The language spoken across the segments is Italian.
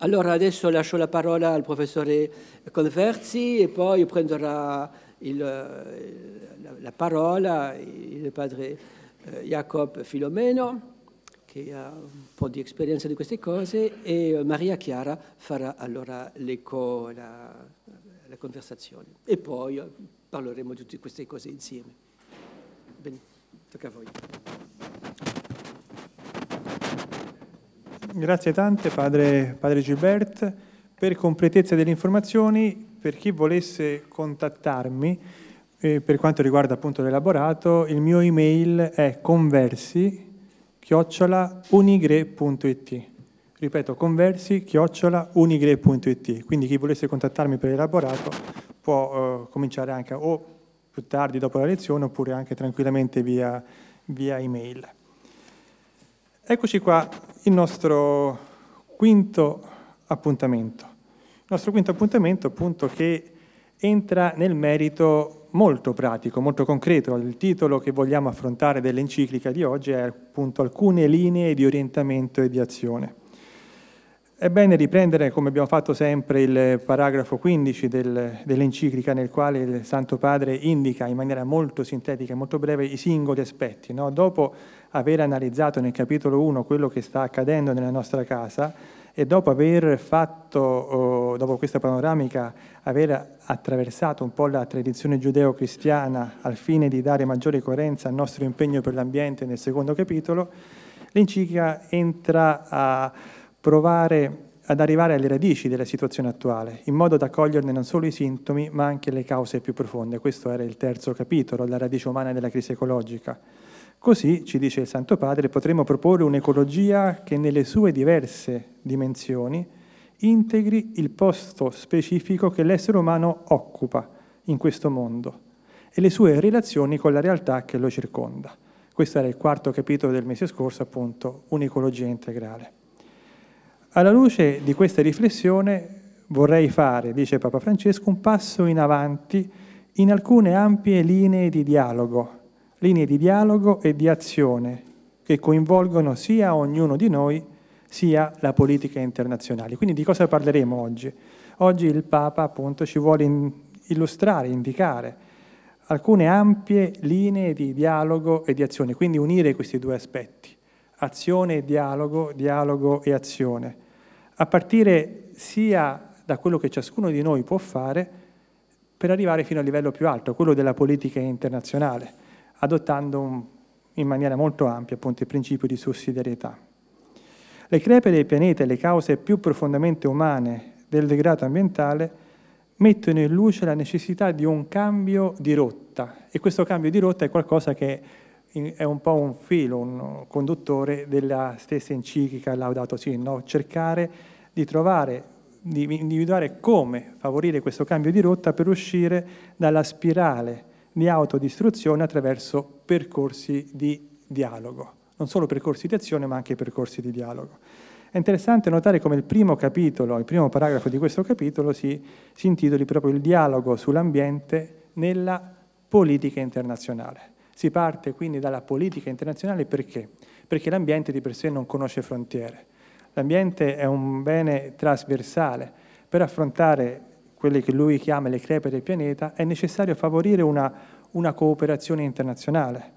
Allora adesso lascio la parola al professore Converzi e poi prenderà il, la, eh, la, parola il padre eh, Jacob Filomeno, che ha un po' di esperienza di queste cose, e Maria Chiara farà allora l'eco, la, la conversazione. E poi eh, parleremo di tutte queste cose insieme. Bene, tocca a voi. Grazie tante padre, padre Gilbert. Per completezza delle informazioni, per chi volesse contattarmi eh, per quanto riguarda appunto l'elaborato, il mio email è conversi chiocciolaunigre.it ripeto conversi chiocciolaunigre.it quindi chi volesse contattarmi per l'elaborato può eh, cominciare anche o più tardi dopo la lezione oppure anche tranquillamente via, via email. Eccoci qua il nostro quinto appuntamento. Il nostro quinto appuntamento appunto che entra nel merito molto pratico, molto concreto. Il titolo che vogliamo affrontare dell'enciclica di oggi è appunto alcune linee di orientamento e di azione. È bene riprendere, come abbiamo fatto sempre, il paragrafo 15 del, dell'enciclica nel quale il Santo Padre indica in maniera molto sintetica e molto breve i singoli aspetti. No? Dopo aver analizzato nel capitolo 1 quello che sta accadendo nella nostra casa e dopo aver fatto, oh, dopo questa panoramica, aver attraversato un po' la tradizione giudeo-cristiana al fine di dare maggiore coerenza al nostro impegno per l'ambiente nel secondo capitolo, l'enciclica entra a provare ad arrivare alle radici della situazione attuale, in modo da coglierne non solo i sintomi, ma anche le cause più profonde. Questo era il terzo capitolo, la radice umana della crisi ecologica. Così, ci dice il Santo Padre, potremo proporre un'ecologia che nelle sue diverse dimensioni integri il posto specifico che l'essere umano occupa in questo mondo e le sue relazioni con la realtà che lo circonda. Questo era il quarto capitolo del mese scorso, appunto, un'ecologia integrale. Alla luce di questa riflessione vorrei fare, dice Papa Francesco, un passo in avanti in alcune ampie linee di dialogo linee di dialogo e di azione che coinvolgono sia ognuno di noi sia la politica internazionale. Quindi di cosa parleremo oggi? Oggi il Papa appunto ci vuole illustrare, indicare alcune ampie linee di dialogo e di azione, quindi unire questi due aspetti, azione e dialogo, dialogo e azione, a partire sia da quello che ciascuno di noi può fare per arrivare fino al livello più alto, quello della politica internazionale adottando un, in maniera molto ampia appunto, il principio di sussidiarietà. Le crepe dei pianeti e le cause più profondamente umane del degrado ambientale mettono in luce la necessità di un cambio di rotta e questo cambio di rotta è qualcosa che è un po' un filo, un conduttore della stessa enciclica Laudato Si, no? cercare di trovare, di individuare come favorire questo cambio di rotta per uscire dalla spirale di autodistruzione attraverso percorsi di dialogo, non solo percorsi di azione ma anche percorsi di dialogo. È interessante notare come il primo capitolo, il primo paragrafo di questo capitolo si, si intitoli proprio il dialogo sull'ambiente nella politica internazionale. Si parte quindi dalla politica internazionale perché? Perché l'ambiente di per sé non conosce frontiere. L'ambiente è un bene trasversale. Per affrontare quelle che lui chiama le crepe del pianeta, è necessario favorire una, una cooperazione internazionale.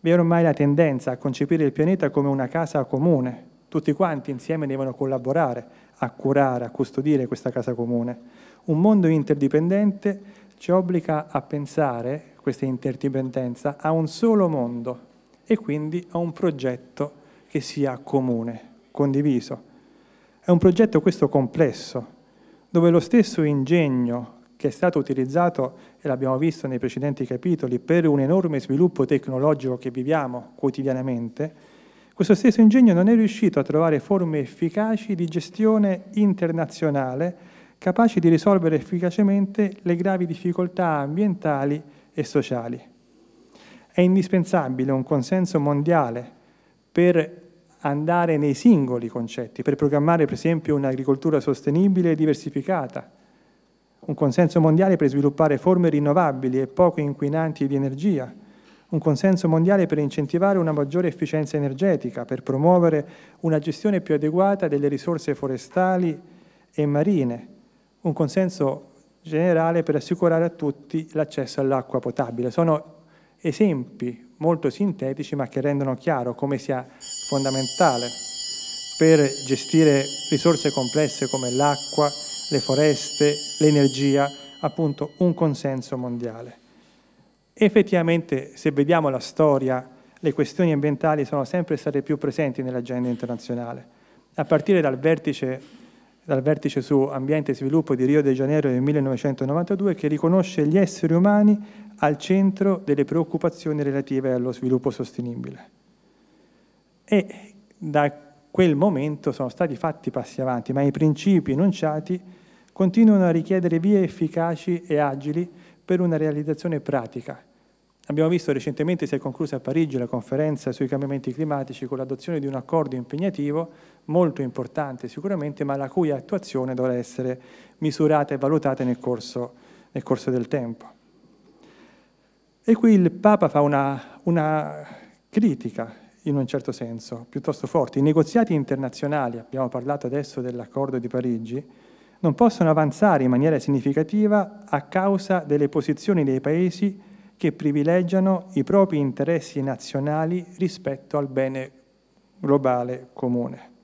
Vi è ormai la tendenza a concepire il pianeta come una casa comune. Tutti quanti insieme devono collaborare a curare, a custodire questa casa comune. Un mondo interdipendente ci obbliga a pensare, questa interdipendenza, a un solo mondo e quindi a un progetto che sia comune, condiviso. È un progetto questo complesso, dove lo stesso ingegno che è stato utilizzato, e l'abbiamo visto nei precedenti capitoli, per un enorme sviluppo tecnologico che viviamo quotidianamente, questo stesso ingegno non è riuscito a trovare forme efficaci di gestione internazionale capaci di risolvere efficacemente le gravi difficoltà ambientali e sociali. È indispensabile un consenso mondiale per andare nei singoli concetti, per programmare per esempio un'agricoltura sostenibile e diversificata, un consenso mondiale per sviluppare forme rinnovabili e poco inquinanti di energia, un consenso mondiale per incentivare una maggiore efficienza energetica, per promuovere una gestione più adeguata delle risorse forestali e marine, un consenso generale per assicurare a tutti l'accesso all'acqua potabile. Sono esempi molto sintetici ma che rendono chiaro come sia fondamentale per gestire risorse complesse come l'acqua, le foreste, l'energia, appunto un consenso mondiale. Effettivamente, se vediamo la storia, le questioni ambientali sono sempre state più presenti nell'agenda internazionale, a partire dal vertice dal vertice su ambiente e sviluppo di Rio de Janeiro del 1992 che riconosce gli esseri umani al centro delle preoccupazioni relative allo sviluppo sostenibile. E da quel momento sono stati fatti passi avanti, ma i principi enunciati continuano a richiedere vie efficaci e agili per una realizzazione pratica Abbiamo visto recentemente si è conclusa a Parigi la conferenza sui cambiamenti climatici con l'adozione di un accordo impegnativo, molto importante sicuramente, ma la cui attuazione dovrà essere misurata e valutata nel corso, nel corso del tempo. E qui il Papa fa una, una critica, in un certo senso, piuttosto forte. I negoziati internazionali, abbiamo parlato adesso dell'accordo di Parigi, non possono avanzare in maniera significativa a causa delle posizioni dei paesi che privilegiano i propri interessi nazionali rispetto al bene globale comune.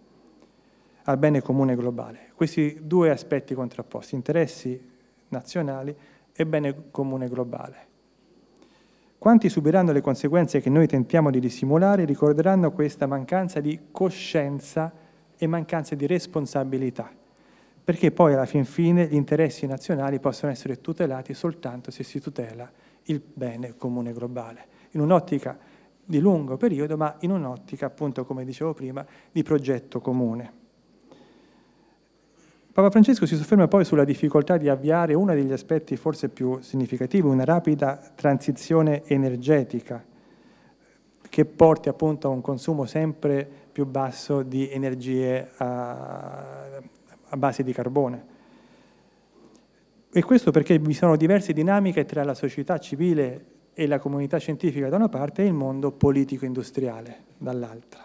Al bene comune globale. Questi due aspetti contrapposti, interessi nazionali e bene comune globale. Quanti subiranno le conseguenze che noi tentiamo di dissimulare ricorderanno questa mancanza di coscienza e mancanza di responsabilità, perché poi alla fin fine gli interessi nazionali possono essere tutelati soltanto se si tutela la il bene comune globale, in un'ottica di lungo periodo, ma in un'ottica, appunto, come dicevo prima, di progetto comune. Papa Francesco si sofferma poi sulla difficoltà di avviare uno degli aspetti forse più significativi, una rapida transizione energetica che porti appunto a un consumo sempre più basso di energie a, a base di carbone. E questo perché vi sono diverse dinamiche tra la società civile e la comunità scientifica da una parte e il mondo politico-industriale dall'altra.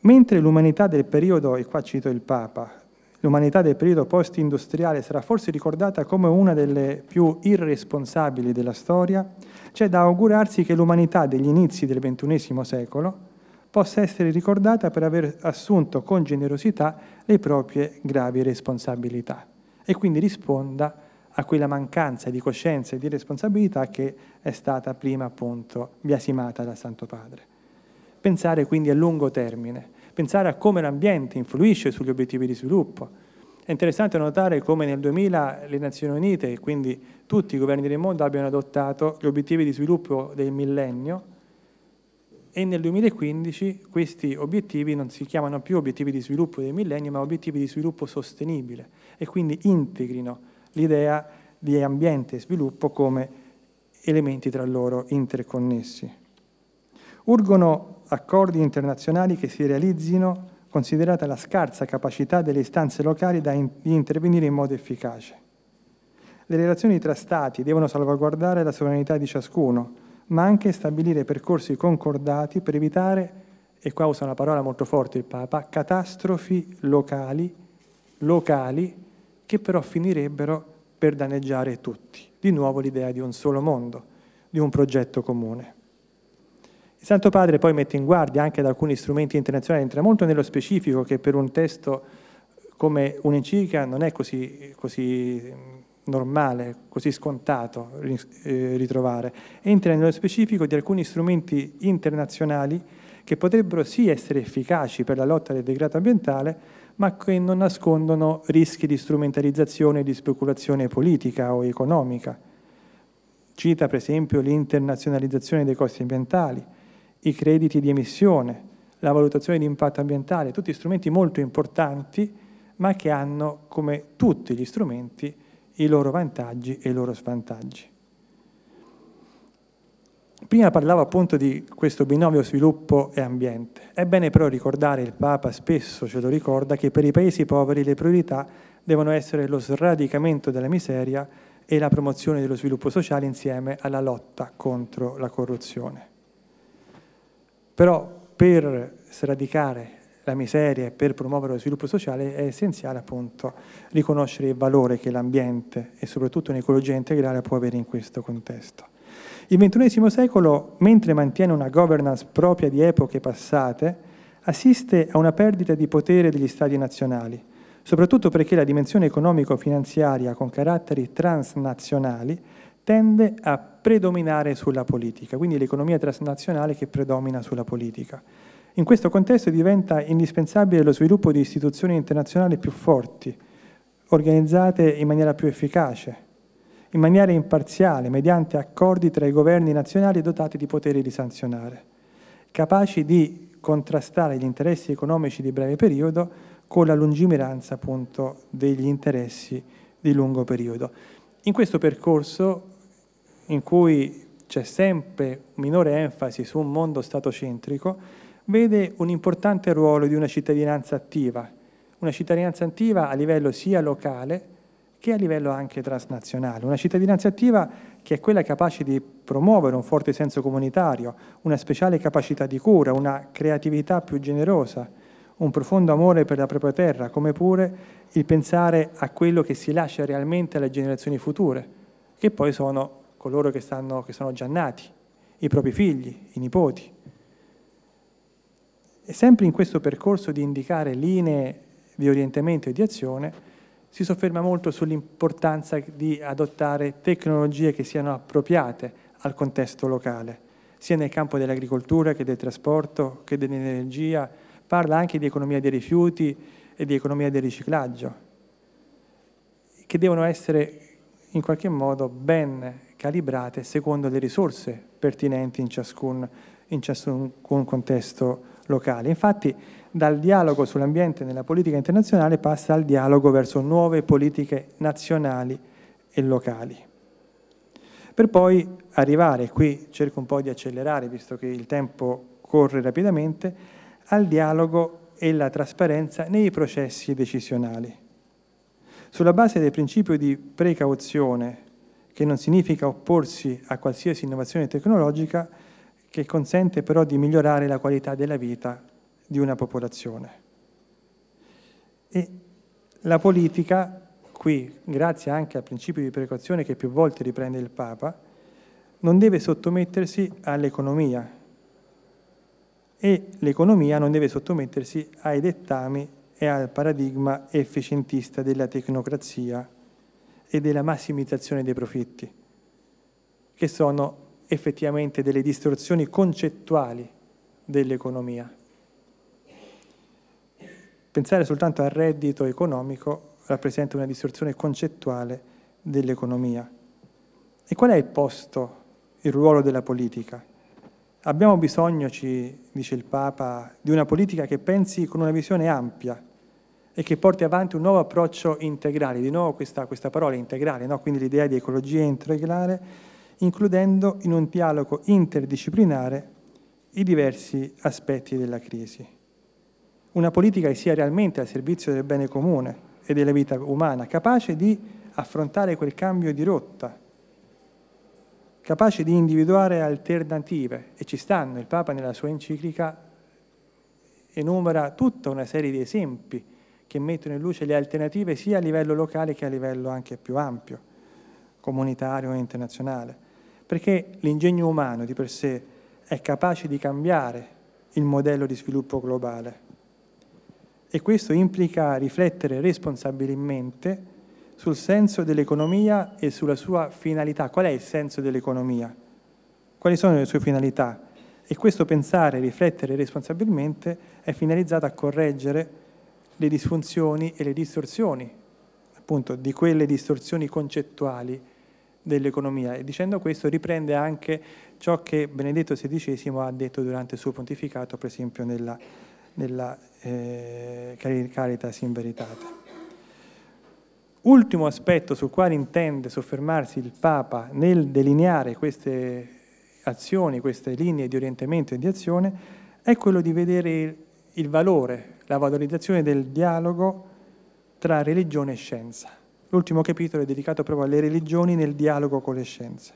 Mentre l'umanità del periodo, e qua cito il Papa, l'umanità del periodo post-industriale sarà forse ricordata come una delle più irresponsabili della storia, c'è da augurarsi che l'umanità degli inizi del XXI secolo possa essere ricordata per aver assunto con generosità le proprie gravi responsabilità e quindi risponda a quella mancanza di coscienza e di responsabilità che è stata prima appunto biasimata dal Santo Padre. Pensare quindi a lungo termine, pensare a come l'ambiente influisce sugli obiettivi di sviluppo. È interessante notare come nel 2000 le Nazioni Unite e quindi tutti i governi del mondo abbiano adottato gli obiettivi di sviluppo del millennio e nel 2015 questi obiettivi non si chiamano più obiettivi di sviluppo del millennio ma obiettivi di sviluppo sostenibile, e quindi integrino l'idea di ambiente e sviluppo come elementi tra loro interconnessi. Urgono accordi internazionali che si realizzino considerata la scarsa capacità delle istanze locali in di intervenire in modo efficace. Le relazioni tra Stati devono salvaguardare la sovranità di ciascuno, ma anche stabilire percorsi concordati per evitare, e qua usa una parola molto forte il Papa, catastrofi locali, locali che però finirebbero per danneggiare tutti. Di nuovo l'idea di un solo mondo, di un progetto comune. Il Santo Padre poi mette in guardia anche da alcuni strumenti internazionali, entra molto nello specifico che per un testo come un'enciclica non è così, così, mm, normale, così scontato eh, ritrovare. Entra nello specifico di alcuni strumenti internazionali che potrebbero sì essere efficaci per la lotta del degrado ambientale, ma che non nascondono rischi di strumentalizzazione e di speculazione politica o economica. Cita per esempio l'internazionalizzazione dei costi ambientali, i crediti di emissione, la valutazione di impatto ambientale, tutti strumenti molto importanti, ma che hanno, come tutti gli strumenti, i loro vantaggi e i loro svantaggi. Prima parlavo appunto di questo binomio sviluppo e ambiente. È bene però ricordare, il Papa spesso ce lo ricorda, che per i paesi poveri le priorità devono essere lo sradicamento della miseria e la promozione dello sviluppo sociale insieme alla lotta contro la corruzione. Però per sradicare la miseria e per promuovere lo sviluppo sociale è essenziale appunto riconoscere il valore che l'ambiente e soprattutto un'ecologia integrale può avere in questo contesto. Il XXI secolo, mentre mantiene una governance propria di epoche passate, assiste a una perdita di potere degli Stati nazionali, soprattutto perché la dimensione economico-finanziaria con caratteri transnazionali tende a predominare sulla politica, quindi l'economia transnazionale che predomina sulla politica. In questo contesto diventa indispensabile lo sviluppo di istituzioni internazionali più forti, organizzate in maniera più efficace, in maniera imparziale, mediante accordi tra i governi nazionali dotati di poteri di sanzionare, capaci di contrastare gli interessi economici di breve periodo con la lungimiranza appunto degli interessi di lungo periodo. In questo percorso, in cui c'è sempre minore enfasi su un mondo statocentrico, vede un importante ruolo di una cittadinanza attiva, una cittadinanza attiva a livello sia locale che a livello anche transnazionale. Una cittadinanza attiva che è quella capace di promuovere un forte senso comunitario, una speciale capacità di cura, una creatività più generosa, un profondo amore per la propria terra, come pure il pensare a quello che si lascia realmente alle generazioni future, che poi sono coloro che, stanno, che sono già nati, i propri figli, i nipoti. E sempre in questo percorso di indicare linee di orientamento e di azione, si sofferma molto sull'importanza di adottare tecnologie che siano appropriate al contesto locale, sia nel campo dell'agricoltura che del trasporto, che dell'energia, parla anche di economia dei rifiuti e di economia del riciclaggio, che devono essere in qualche modo ben calibrate secondo le risorse pertinenti in ciascun, in ciascun contesto locale. Infatti dal dialogo sull'ambiente nella politica internazionale passa al dialogo verso nuove politiche nazionali e locali. Per poi arrivare, qui cerco un po' di accelerare visto che il tempo corre rapidamente, al dialogo e la trasparenza nei processi decisionali. Sulla base del principio di precauzione, che non significa opporsi a qualsiasi innovazione tecnologica, che consente però di migliorare la qualità della vita di una popolazione. E la politica, qui, grazie anche al principio di precauzione che più volte riprende il Papa, non deve sottomettersi all'economia e l'economia non deve sottomettersi ai dettami e al paradigma efficientista della tecnocrazia e della massimizzazione dei profitti, che sono effettivamente delle distorsioni concettuali dell'economia. Pensare soltanto al reddito economico rappresenta una distorsione concettuale dell'economia. E qual è il posto, il ruolo della politica? Abbiamo bisogno, ci dice il Papa, di una politica che pensi con una visione ampia e che porti avanti un nuovo approccio integrale, di nuovo questa, questa parola integrale, no? quindi l'idea di ecologia integrale, includendo in un dialogo interdisciplinare i diversi aspetti della crisi. Una politica che sia realmente al servizio del bene comune e della vita umana, capace di affrontare quel cambio di rotta, capace di individuare alternative, e ci stanno, il Papa nella sua enciclica enumera tutta una serie di esempi che mettono in luce le alternative sia a livello locale che a livello anche più ampio, comunitario e internazionale perché l'ingegno umano di per sé è capace di cambiare il modello di sviluppo globale e questo implica riflettere responsabilmente sul senso dell'economia e sulla sua finalità. Qual è il senso dell'economia? Quali sono le sue finalità? E questo pensare, e riflettere responsabilmente è finalizzato a correggere le disfunzioni e le distorsioni, appunto di quelle distorsioni concettuali dell'economia e dicendo questo riprende anche ciò che Benedetto XVI ha detto durante il suo pontificato, per esempio nella, nella eh, Caritas in Veritate. Ultimo aspetto sul quale intende soffermarsi il Papa nel delineare queste azioni, queste linee di orientamento e di azione, è quello di vedere il valore, la valorizzazione del dialogo tra religione e scienza. L'ultimo capitolo è dedicato proprio alle religioni nel dialogo con le scienze.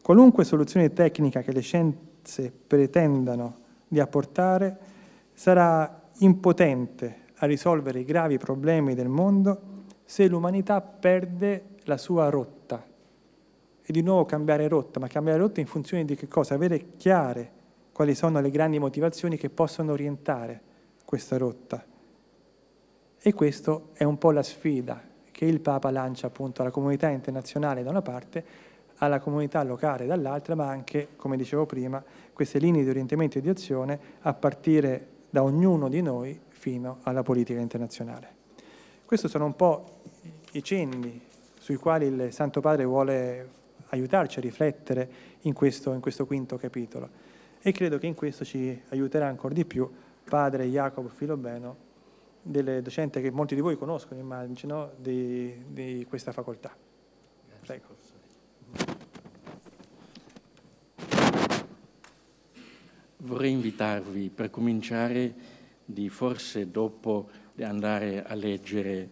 Qualunque soluzione tecnica che le scienze pretendano di apportare sarà impotente a risolvere i gravi problemi del mondo se l'umanità perde la sua rotta. E di nuovo cambiare rotta, ma cambiare rotta in funzione di che cosa? Avere chiare quali sono le grandi motivazioni che possono orientare questa rotta. E questa è un po' la sfida che il Papa lancia appunto alla comunità internazionale da una parte, alla comunità locale dall'altra, ma anche, come dicevo prima, queste linee di orientamento e di azione a partire da ognuno di noi fino alla politica internazionale. Questi sono un po' i cenni sui quali il Santo Padre vuole aiutarci a riflettere in questo, in questo quinto capitolo e credo che in questo ci aiuterà ancora di più Padre Jacopo Filobeno delle docente che molti di voi conoscono, immagino, di, di questa facoltà. Prego. Vorrei invitarvi per cominciare di forse dopo andare a leggere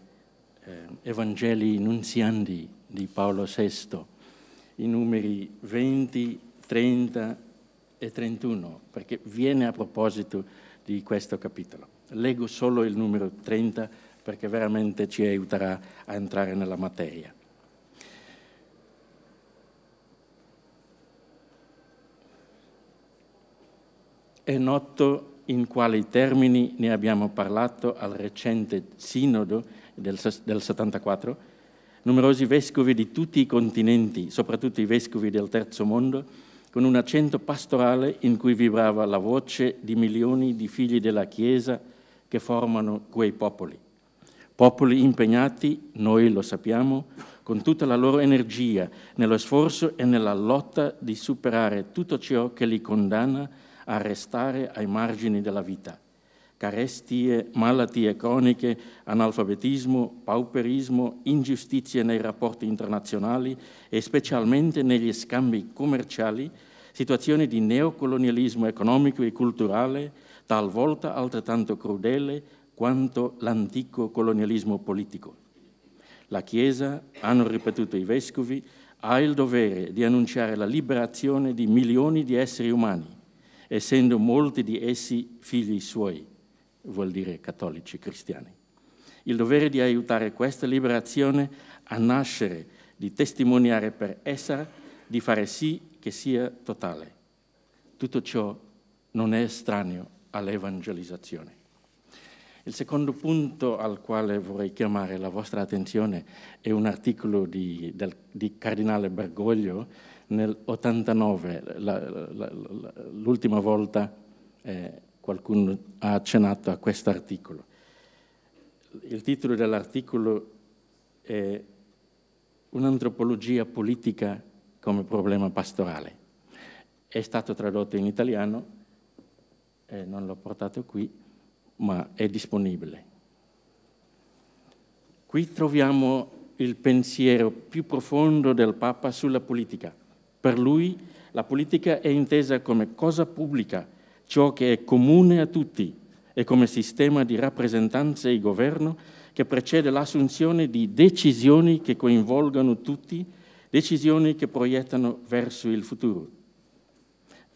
eh, Evangeli Nunziandi di Paolo VI, i numeri 20, 30 e 31, perché viene a proposito di questo capitolo. Leggo solo il numero 30 perché veramente ci aiuterà a entrare nella materia. È noto in quali termini ne abbiamo parlato al recente sinodo del, del 74 numerosi vescovi di tutti i continenti, soprattutto i vescovi del terzo mondo, con un accento pastorale in cui vibrava la voce di milioni di figli della Chiesa che formano quei popoli. Popoli impegnati, noi lo sappiamo, con tutta la loro energia, nello sforzo e nella lotta di superare tutto ciò che li condanna a restare ai margini della vita. Carestie, malattie croniche, analfabetismo, pauperismo, ingiustizie nei rapporti internazionali e specialmente negli scambi commerciali, situazioni di neocolonialismo economico e culturale, talvolta altrettanto crudele quanto l'antico colonialismo politico. La Chiesa, hanno ripetuto i vescovi, ha il dovere di annunciare la liberazione di milioni di esseri umani, essendo molti di essi figli suoi, vuol dire cattolici cristiani. Il dovere di aiutare questa liberazione a nascere, di testimoniare per essa, di fare sì che sia totale. Tutto ciò non è estraneo all'evangelizzazione. Il secondo punto al quale vorrei chiamare la vostra attenzione è un articolo di, del, di Cardinale Bergoglio nel 89, l'ultima volta eh, qualcuno ha accennato a questo articolo. Il titolo dell'articolo è Un'antropologia politica come problema pastorale. È stato tradotto in italiano eh, non l'ho portato qui, ma è disponibile. Qui troviamo il pensiero più profondo del Papa sulla politica. Per lui la politica è intesa come cosa pubblica, ciò che è comune a tutti, e come sistema di rappresentanza e governo che precede l'assunzione di decisioni che coinvolgano tutti, decisioni che proiettano verso il futuro.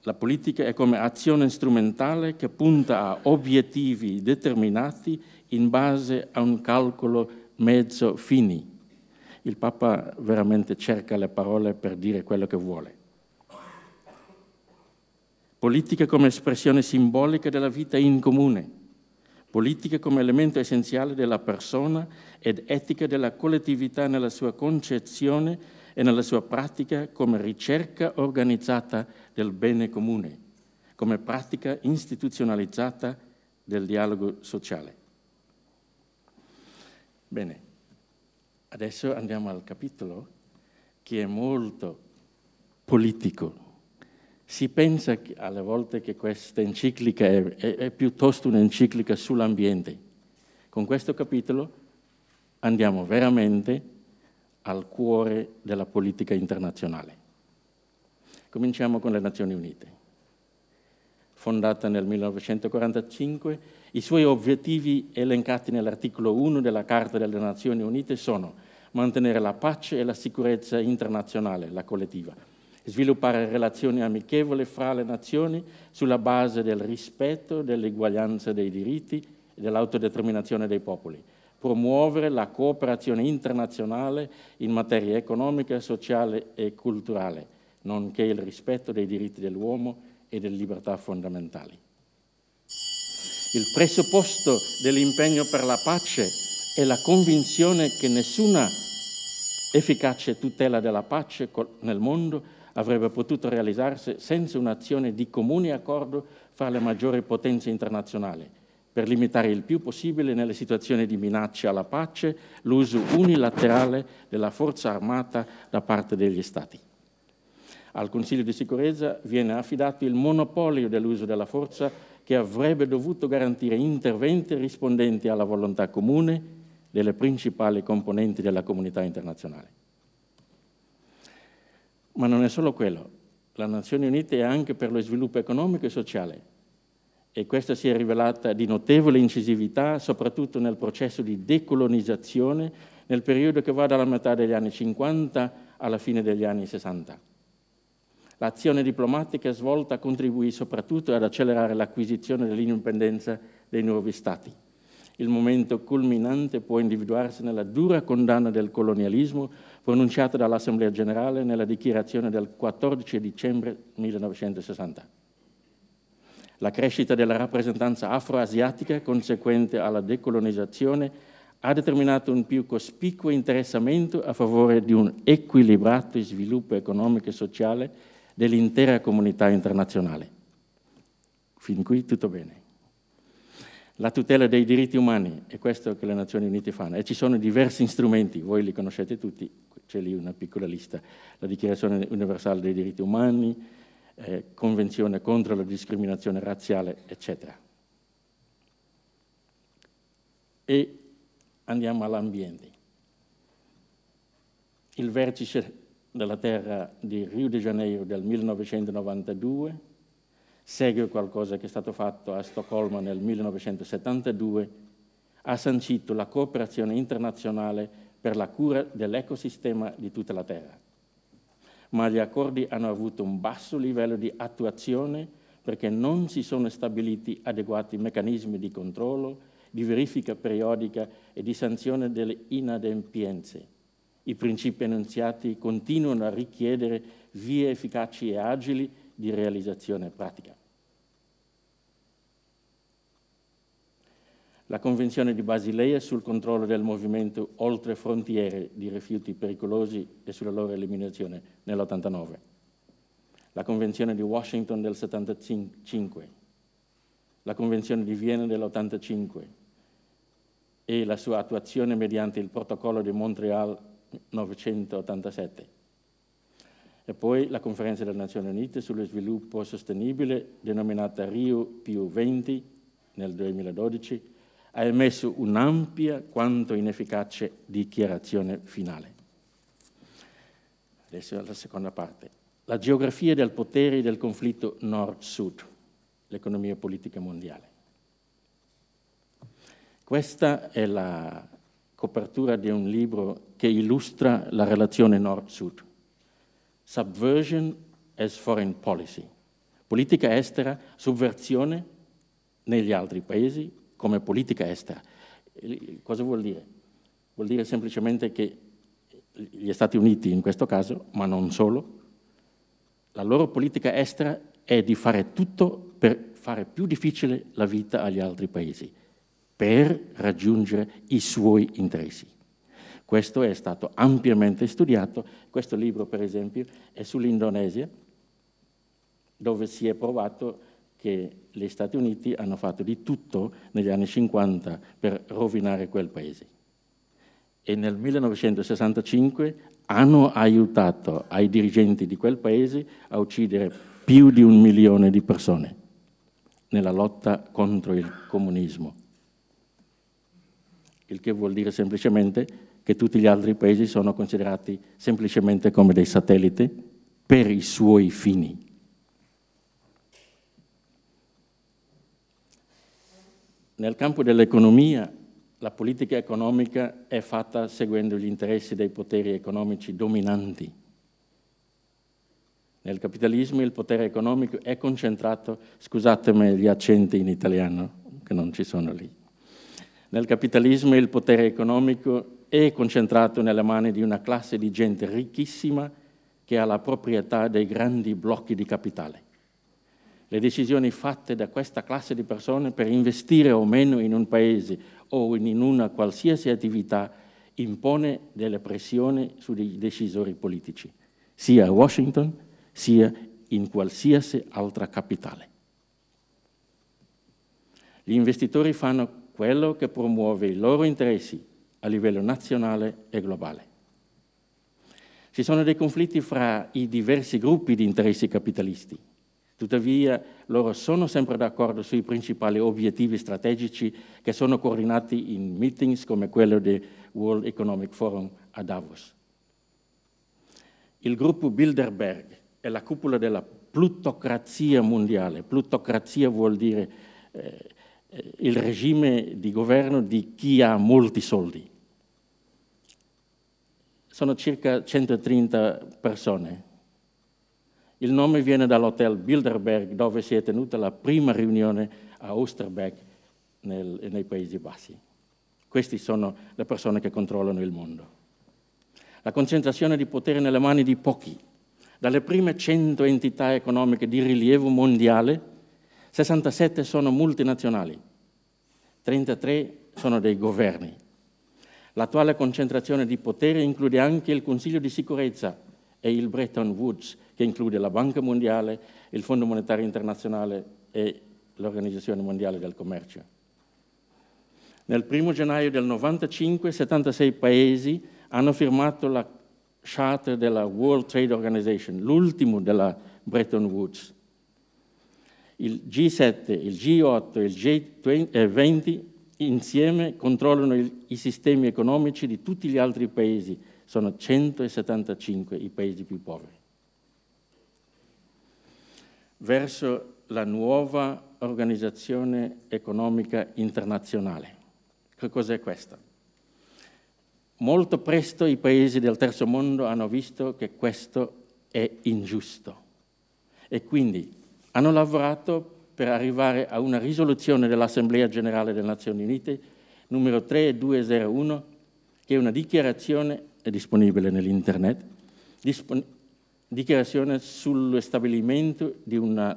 La politica è come azione strumentale che punta a obiettivi determinati in base a un calcolo mezzo fini. Il Papa veramente cerca le parole per dire quello che vuole. Politica come espressione simbolica della vita in comune. Politica come elemento essenziale della persona ed etica della collettività nella sua concezione e nella sua pratica come ricerca organizzata del bene comune, come pratica istituzionalizzata del dialogo sociale. Bene, adesso andiamo al capitolo che è molto politico. Si pensa alle volte che questa enciclica è, è, è piuttosto un'enciclica sull'ambiente. Con questo capitolo andiamo veramente al cuore della politica internazionale. Cominciamo con le Nazioni Unite. Fondata nel 1945, i suoi obiettivi elencati nell'articolo 1 della Carta delle Nazioni Unite sono mantenere la pace e la sicurezza internazionale, la collettiva, sviluppare relazioni amichevoli fra le nazioni sulla base del rispetto, dell'eguaglianza dei diritti e dell'autodeterminazione dei popoli, promuovere la cooperazione internazionale in materia economica, sociale e culturale, nonché il rispetto dei diritti dell'uomo e delle libertà fondamentali. Il presupposto dell'impegno per la pace è la convinzione che nessuna efficace tutela della pace nel mondo avrebbe potuto realizzarsi senza un'azione di comune accordo fra le maggiori potenze internazionali, per limitare il più possibile nelle situazioni di minaccia alla pace l'uso unilaterale della forza armata da parte degli Stati. Al Consiglio di sicurezza viene affidato il monopolio dell'uso della forza che avrebbe dovuto garantire interventi rispondenti alla volontà comune delle principali componenti della comunità internazionale. Ma non è solo quello. Le Nazioni Unite è anche per lo sviluppo economico e sociale e questa si è rivelata di notevole incisività soprattutto nel processo di decolonizzazione nel periodo che va dalla metà degli anni 50 alla fine degli anni 60. L'azione diplomatica svolta contribuì soprattutto ad accelerare l'acquisizione dell'indipendenza dei nuovi stati. Il momento culminante può individuarsi nella dura condanna del colonialismo pronunciata dall'Assemblea generale nella dichiarazione del 14 dicembre 1960. La crescita della rappresentanza afroasiatica conseguente alla decolonizzazione ha determinato un più cospicuo interessamento a favore di un equilibrato sviluppo economico e sociale dell'intera comunità internazionale. Fin qui tutto bene. La tutela dei diritti umani è questo che le Nazioni Unite fanno e ci sono diversi strumenti, voi li conoscete tutti, c'è lì una piccola lista, la Dichiarazione universale dei diritti umani, eh, Convenzione contro la discriminazione razziale, eccetera. E andiamo all'ambiente. Il vertice della Terra di Rio de Janeiro del 1992 segue qualcosa che è stato fatto a Stoccolma nel 1972, ha sancito la cooperazione internazionale per la cura dell'ecosistema di tutta la Terra ma gli accordi hanno avuto un basso livello di attuazione perché non si sono stabiliti adeguati meccanismi di controllo, di verifica periodica e di sanzione delle inadempienze. I principi enunziati continuano a richiedere vie efficaci e agili di realizzazione pratica. la Convenzione di Basilea sul controllo del movimento oltre frontiere di rifiuti pericolosi e sulla loro eliminazione nell'89, la Convenzione di Washington del 75, la Convenzione di Vienna dell'85 e la sua attuazione mediante il Protocollo di Montreal 987 e poi la conferenza delle Nazioni Unite sullo sviluppo sostenibile denominata Rio più 20 nel 2012 ha emesso un'ampia quanto inefficace dichiarazione finale. Adesso la seconda parte. La geografia del potere e del conflitto nord-sud, l'economia politica mondiale. Questa è la copertura di un libro che illustra la relazione nord-sud. Subversion as Foreign Policy. Politica estera, subversione negli altri paesi come politica estera. Cosa vuol dire? Vuol dire semplicemente che gli Stati Uniti in questo caso, ma non solo, la loro politica estera è di fare tutto per fare più difficile la vita agli altri paesi, per raggiungere i suoi interessi. Questo è stato ampiamente studiato, questo libro per esempio è sull'Indonesia, dove si è provato che gli Stati Uniti hanno fatto di tutto negli anni 50 per rovinare quel paese. E nel 1965 hanno aiutato ai dirigenti di quel paese a uccidere più di un milione di persone nella lotta contro il comunismo. Il che vuol dire semplicemente che tutti gli altri paesi sono considerati semplicemente come dei satelliti per i suoi fini. nel campo dell'economia la politica economica è fatta seguendo gli interessi dei poteri economici dominanti. Nel capitalismo il potere economico è concentrato, scusatemi gli accenti in italiano che non ci sono lì, nel capitalismo il potere economico è concentrato nelle mani di una classe di gente ricchissima che ha la proprietà dei grandi blocchi di capitale le decisioni fatte da questa classe di persone per investire o meno in un paese o in una qualsiasi attività impone delle pressioni sui decisori politici, sia a Washington sia in qualsiasi altra capitale. Gli investitori fanno quello che promuove i loro interessi a livello nazionale e globale. Ci sono dei conflitti fra i diversi gruppi di interessi capitalisti Tuttavia loro sono sempre d'accordo sui principali obiettivi strategici che sono coordinati in meetings come quello del World Economic Forum a Davos. Il gruppo Bilderberg è la cupola della plutocrazia mondiale. Plutocrazia vuol dire eh, il regime di governo di chi ha molti soldi. Sono circa 130 persone il nome viene dall'hotel Bilderberg dove si è tenuta la prima riunione a Osterbeck nel, nei Paesi Bassi. Queste sono le persone che controllano il mondo. La concentrazione di potere nelle mani di pochi. Dalle prime 100 entità economiche di rilievo mondiale, 67 sono multinazionali, 33 sono dei governi. L'attuale concentrazione di potere include anche il Consiglio di sicurezza e il Bretton Woods, che include la Banca Mondiale, il Fondo Monetario Internazionale e l'Organizzazione Mondiale del Commercio. Nel 1 gennaio del 1995 76 paesi hanno firmato la charter della World Trade Organization, l'ultimo della Bretton Woods. Il G7, il G8 il G20 insieme controllano il, i sistemi economici di tutti gli altri paesi, sono 175 i paesi più poveri verso la nuova organizzazione economica internazionale. Che cos'è questa? Molto presto i paesi del terzo mondo hanno visto che questo è ingiusto e quindi hanno lavorato per arrivare a una risoluzione dell'Assemblea Generale delle Nazioni Unite numero 3201 che è una dichiarazione, è disponibile nell'internet, dichiarazione sullo stabilimento di un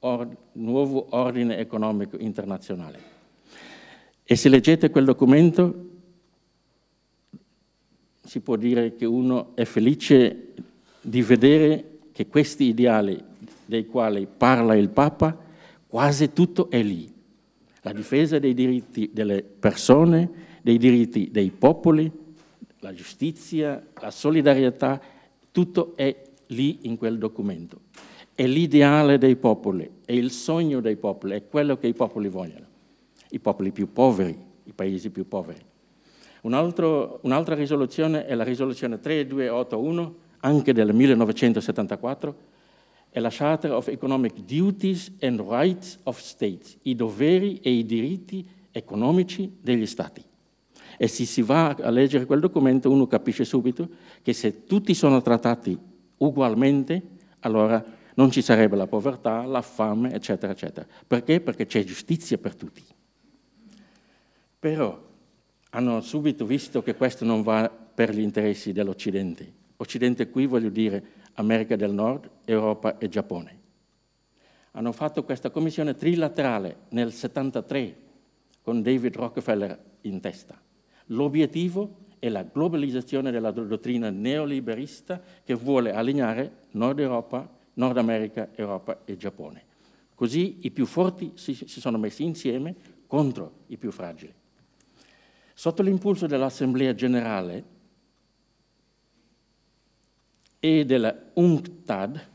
or, nuovo ordine economico internazionale. E se leggete quel documento si può dire che uno è felice di vedere che questi ideali dei quali parla il Papa, quasi tutto è lì. La difesa dei diritti delle persone, dei diritti dei popoli, la giustizia, la solidarietà, tutto è lì in quel documento. È l'ideale dei popoli, è il sogno dei popoli, è quello che i popoli vogliono. I popoli più poveri, i paesi più poveri. un'altra risoluzione è la risoluzione 3281, anche del 1974, è la Charter of Economic Duties and Rights of States, i doveri e i diritti economici degli Stati e se si va a leggere quel documento uno capisce subito che se tutti sono trattati ugualmente, allora non ci sarebbe la povertà, la fame, eccetera, eccetera. Perché? Perché c'è giustizia per tutti. Però hanno subito visto che questo non va per gli interessi dell'Occidente. Occidente qui voglio dire America del Nord, Europa e Giappone. Hanno fatto questa commissione trilaterale nel 1973 con David Rockefeller in testa. L'obiettivo è la globalizzazione della dottrina neoliberista che vuole allineare Nord Europa, Nord America, Europa e Giappone. Così i più forti si, si sono messi insieme contro i più fragili. Sotto l'impulso dell'Assemblea Generale e della UNCTAD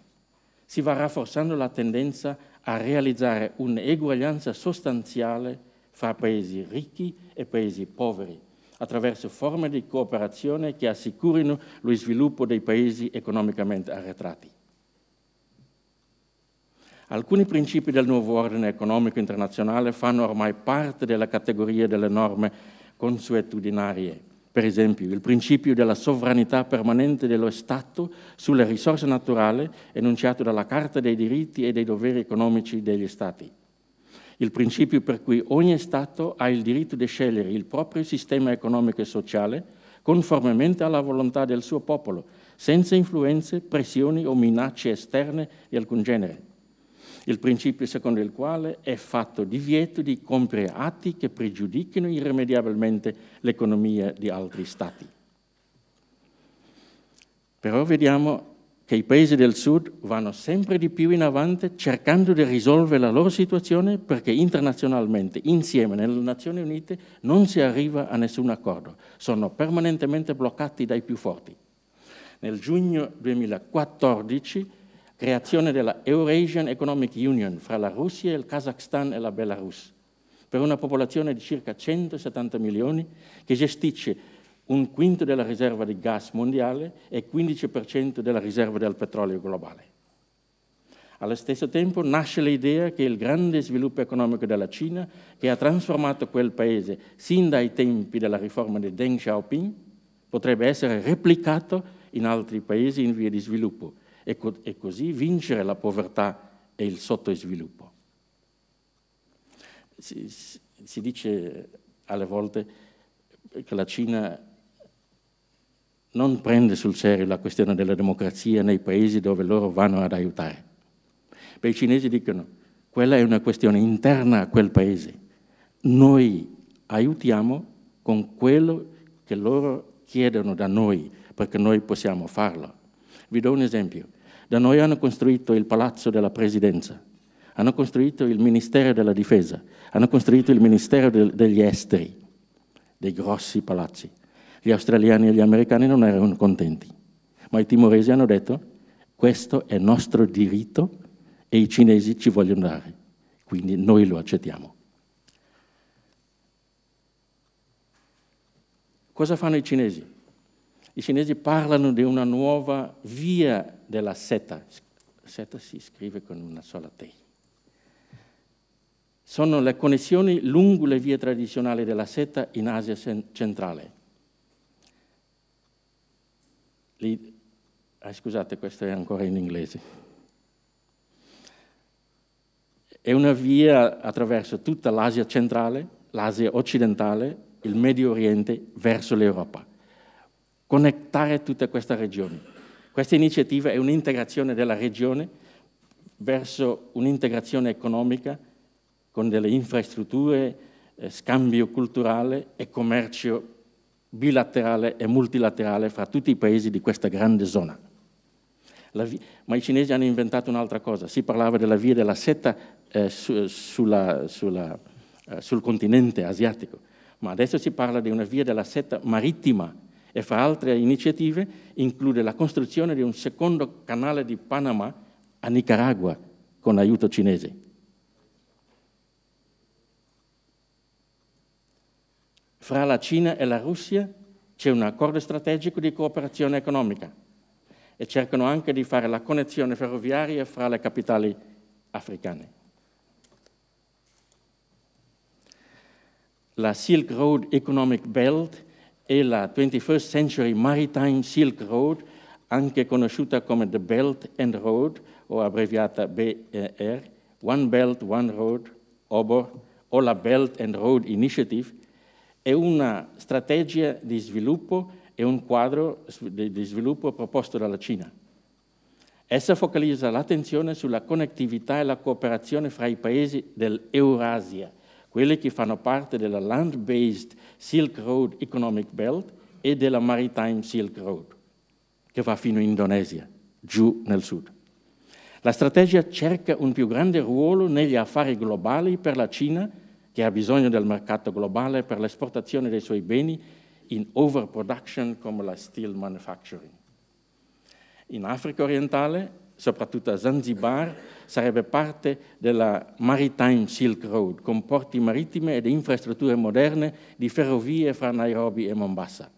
si va rafforzando la tendenza a realizzare un'eguaglianza sostanziale fra paesi ricchi e paesi poveri, attraverso forme di cooperazione che assicurino lo sviluppo dei paesi economicamente arretrati. Alcuni principi del nuovo ordine economico internazionale fanno ormai parte della categoria delle norme consuetudinarie. Per esempio, il principio della sovranità permanente dello Stato sulle risorse naturali, enunciato dalla Carta dei diritti e dei doveri economici degli Stati il principio per cui ogni Stato ha il diritto di scegliere il proprio sistema economico e sociale conformemente alla volontà del suo popolo, senza influenze, pressioni o minacce esterne di alcun genere. Il principio secondo il quale è fatto divieto di compiere atti che pregiudichino irrimediabilmente l'economia di altri Stati. Però vediamo che i paesi del sud vanno sempre di più in avanti cercando di risolvere la loro situazione perché internazionalmente, insieme nelle Nazioni Unite, non si arriva a nessun accordo. Sono permanentemente bloccati dai più forti. Nel giugno 2014, creazione della Eurasian Economic Union fra la Russia, il Kazakhstan e la Belarus, per una popolazione di circa 170 milioni che gestisce un quinto della riserva di gas mondiale e 15% della riserva del petrolio globale. Allo stesso tempo nasce l'idea che il grande sviluppo economico della Cina, che ha trasformato quel paese sin dai tempi della riforma di Deng Xiaoping, potrebbe essere replicato in altri paesi in via di sviluppo e, co e così vincere la povertà e il sottosviluppo. Si, si dice alle volte che la Cina non prende sul serio la questione della democrazia nei paesi dove loro vanno ad aiutare. Beh, i cinesi dicono, quella è una questione interna a quel paese. Noi aiutiamo con quello che loro chiedono da noi, perché noi possiamo farlo. Vi do un esempio. Da noi hanno costruito il palazzo della presidenza, hanno costruito il ministero della difesa, hanno costruito il ministero del, degli esteri, dei grossi palazzi. Gli australiani e gli americani non erano contenti, ma i timoresi hanno detto questo è nostro diritto e i cinesi ci vogliono dare, quindi noi lo accettiamo. Cosa fanno i cinesi? I cinesi parlano di una nuova via della seta. Seta si scrive con una sola T. Sono le connessioni lungo le vie tradizionali della seta in Asia centrale. Lì, ah, eh, scusate, questo è ancora in inglese. È una via attraverso tutta l'Asia centrale, l'Asia occidentale, il Medio Oriente verso l'Europa. Connettare tutta questa regione. Questa iniziativa è un'integrazione della regione verso un'integrazione economica con delle infrastrutture, eh, scambio culturale e commercio bilaterale e multilaterale fra tutti i paesi di questa grande zona. Via, ma i cinesi hanno inventato un'altra cosa, si parlava della via della seta eh, su, sulla, sulla, eh, sul continente asiatico, ma adesso si parla di una via della seta marittima e fra altre iniziative include la costruzione di un secondo canale di Panama a Nicaragua con aiuto cinese. fra la Cina e la Russia c'è un accordo strategico di cooperazione economica e cercano anche di fare la connessione ferroviaria fra le capitali africane. La Silk Road Economic Belt e la 21st Century Maritime Silk Road, anche conosciuta come The Belt and Road o abbreviata BR, One Belt, One Road, OBOR, o la Belt and Road Initiative, è una strategia di sviluppo e un quadro di sviluppo proposto dalla Cina. Essa focalizza l'attenzione sulla connettività e la cooperazione fra i paesi dell'Eurasia, quelli che fanno parte della Land-Based Silk Road Economic Belt e della Maritime Silk Road, che va fino in Indonesia, giù nel sud. La strategia cerca un più grande ruolo negli affari globali per la Cina che ha bisogno del mercato globale per l'esportazione dei suoi beni in overproduction come la steel manufacturing. In Africa orientale, soprattutto a Zanzibar, sarebbe parte della Maritime Silk Road, con porti marittimi ed infrastrutture moderne di ferrovie fra Nairobi e Mombasa.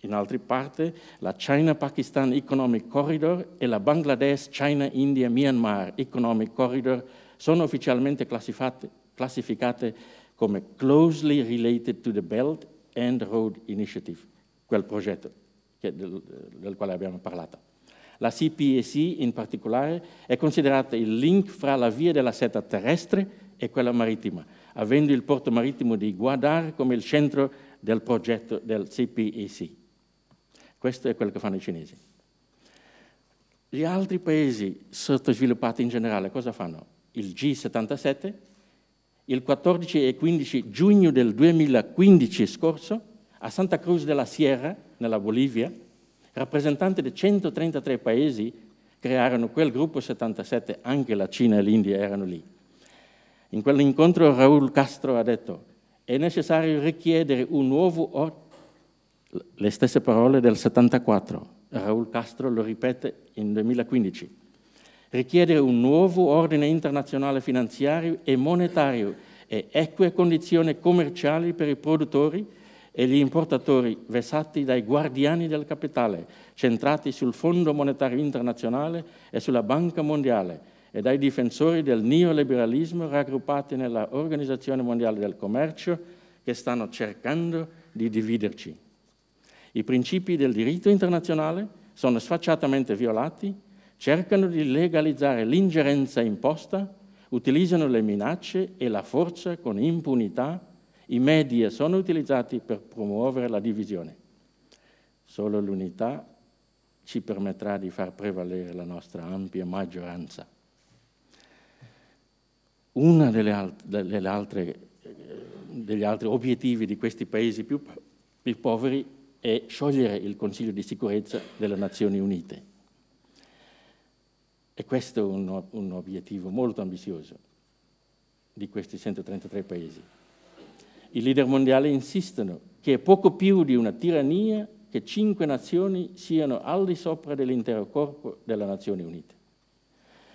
In altre parti, la China-Pakistan Economic Corridor e la Bangladesh-China-India-Myanmar Economic Corridor sono ufficialmente classificate classificate come closely related to the Belt and Road Initiative, quel progetto che, del, del quale abbiamo parlato. La CPSI in particolare è considerata il link fra la via della seta terrestre e quella marittima, avendo il porto marittimo di Guadar come il centro del progetto del CPSI. Questo è quello che fanno i cinesi. Gli altri paesi sottosviluppati in generale cosa fanno? Il G77 il 14 e 15 giugno del 2015 scorso a Santa Cruz de la Sierra, nella Bolivia, rappresentanti di 133 paesi crearono quel gruppo 77, anche la Cina e l'India erano lì. In quell'incontro Raul Castro ha detto è necessario richiedere un nuovo ordine, le stesse parole del 74, Raul Castro lo ripete in 2015, richiedere un nuovo ordine internazionale finanziario e monetario e eque condizioni commerciali per i produttori e gli importatori versati dai guardiani del capitale, centrati sul Fondo Monetario Internazionale e sulla Banca Mondiale, e dai difensori del neoliberalismo raggruppati nella Organizzazione Mondiale del Commercio che stanno cercando di dividerci. I principi del diritto internazionale sono sfacciatamente violati cercano di legalizzare l'ingerenza imposta, utilizzano le minacce e la forza con impunità, i media sono utilizzati per promuovere la divisione. Solo l'unità ci permetterà di far prevalere la nostra ampia maggioranza. Uno degli altri obiettivi di questi paesi più, più poveri è sciogliere il Consiglio di sicurezza delle Nazioni Unite e questo è un, un obiettivo molto ambizioso di questi 133 paesi. I leader mondiali insistono che è poco più di una tirannia che cinque nazioni siano al di sopra dell'intero corpo delle Nazioni Unite,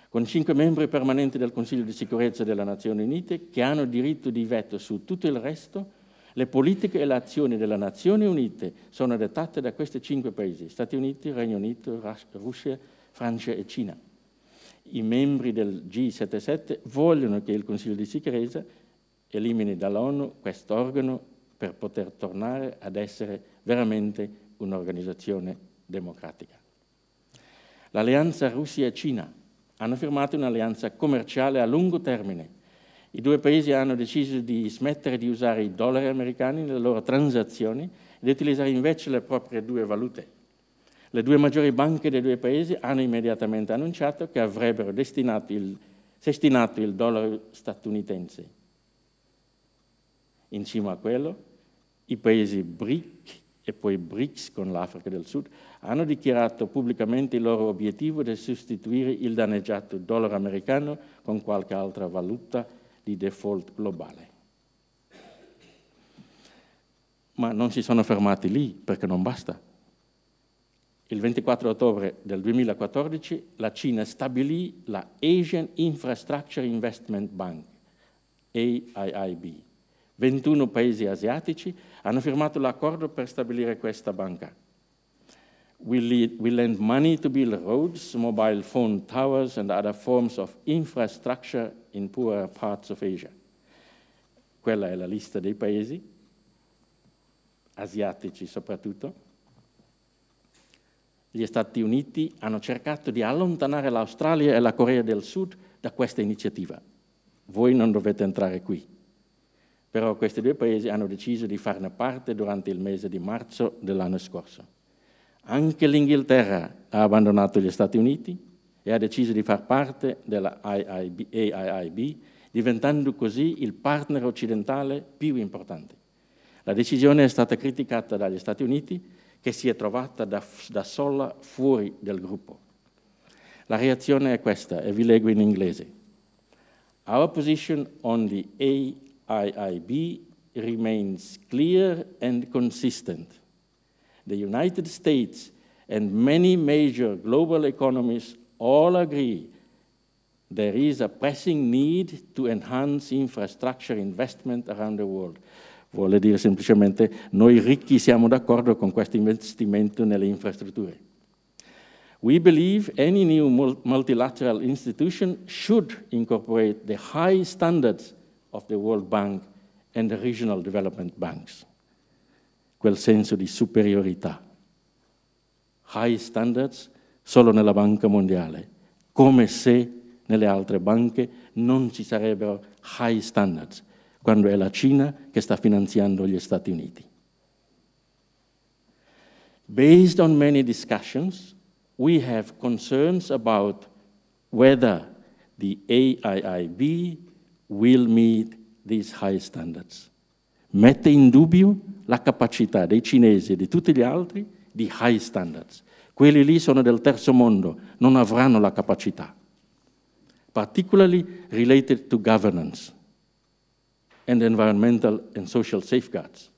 con cinque membri permanenti del Consiglio di sicurezza delle Nazioni Unite che hanno diritto di veto su tutto il resto, le politiche e le azioni delle Nazioni Unite sono dettate da questi cinque paesi, Stati Uniti, Regno Unito, Russia, Francia e Cina i membri del G77 vogliono che il Consiglio di sicurezza elimini dall'ONU questo organo per poter tornare ad essere veramente un'organizzazione democratica. L'alleanza Russia-Cina hanno firmato un'alleanza commerciale a lungo termine. I due paesi hanno deciso di smettere di usare i dollari americani nelle loro transazioni ed utilizzare invece le proprie due valute, le due maggiori banche dei due paesi hanno immediatamente annunciato che avrebbero destinato il, destinato il dollaro statunitense. In cima a quello, i paesi BRIC e poi BRICS con l'Africa del Sud hanno dichiarato pubblicamente il loro obiettivo di sostituire il danneggiato dollaro americano con qualche altra valuta di default globale. Ma non si sono fermati lì perché non basta. Il 24 ottobre del 2014 la Cina stabilì la Asian Infrastructure Investment Bank, AIIB. 21 paesi asiatici hanno firmato l'accordo per stabilire questa banca. We, lead, we, lend money to build roads, mobile phone towers, and other forms of infrastructure in poorer parts of Asia. Quella è la lista dei paesi, asiatici soprattutto, gli Stati Uniti hanno cercato di allontanare l'Australia e la Corea del Sud da questa iniziativa. Voi non dovete entrare qui. Però questi due paesi hanno deciso di farne parte durante il mese di marzo dell'anno scorso. Anche l'Inghilterra ha abbandonato gli Stati Uniti e ha deciso di far parte della AIIB, AIIB diventando così il partner occidentale più importante. La decisione è stata criticata dagli Stati Uniti che si è trovata da, da sola fuori del gruppo. La reazione è questa, e vi leggo in inglese. Our position on the AIIB remains clear and consistent. The United States and many major global economies all agree there is a pressing need to enhance infrastructure investment around the world vuole dire semplicemente noi ricchi siamo d'accordo con questo investimento nelle infrastrutture. We believe any new multilateral institution should incorporate the high standards of the World Bank and the regional development banks. Quel senso di superiorità. High standards solo nella Banca Mondiale, come se nelle altre banche non ci sarebbero high standards, quando è la Cina che sta finanziando gli Stati Uniti. Based on many discussions, we have concerns about whether the AIIB will meet these high standards. Mette in dubbio la capacità dei cinesi e di tutti gli altri di high standards. Quelli lì sono del terzo mondo, non avranno la capacità. Particularly related to governance. and environmental and social safeguards.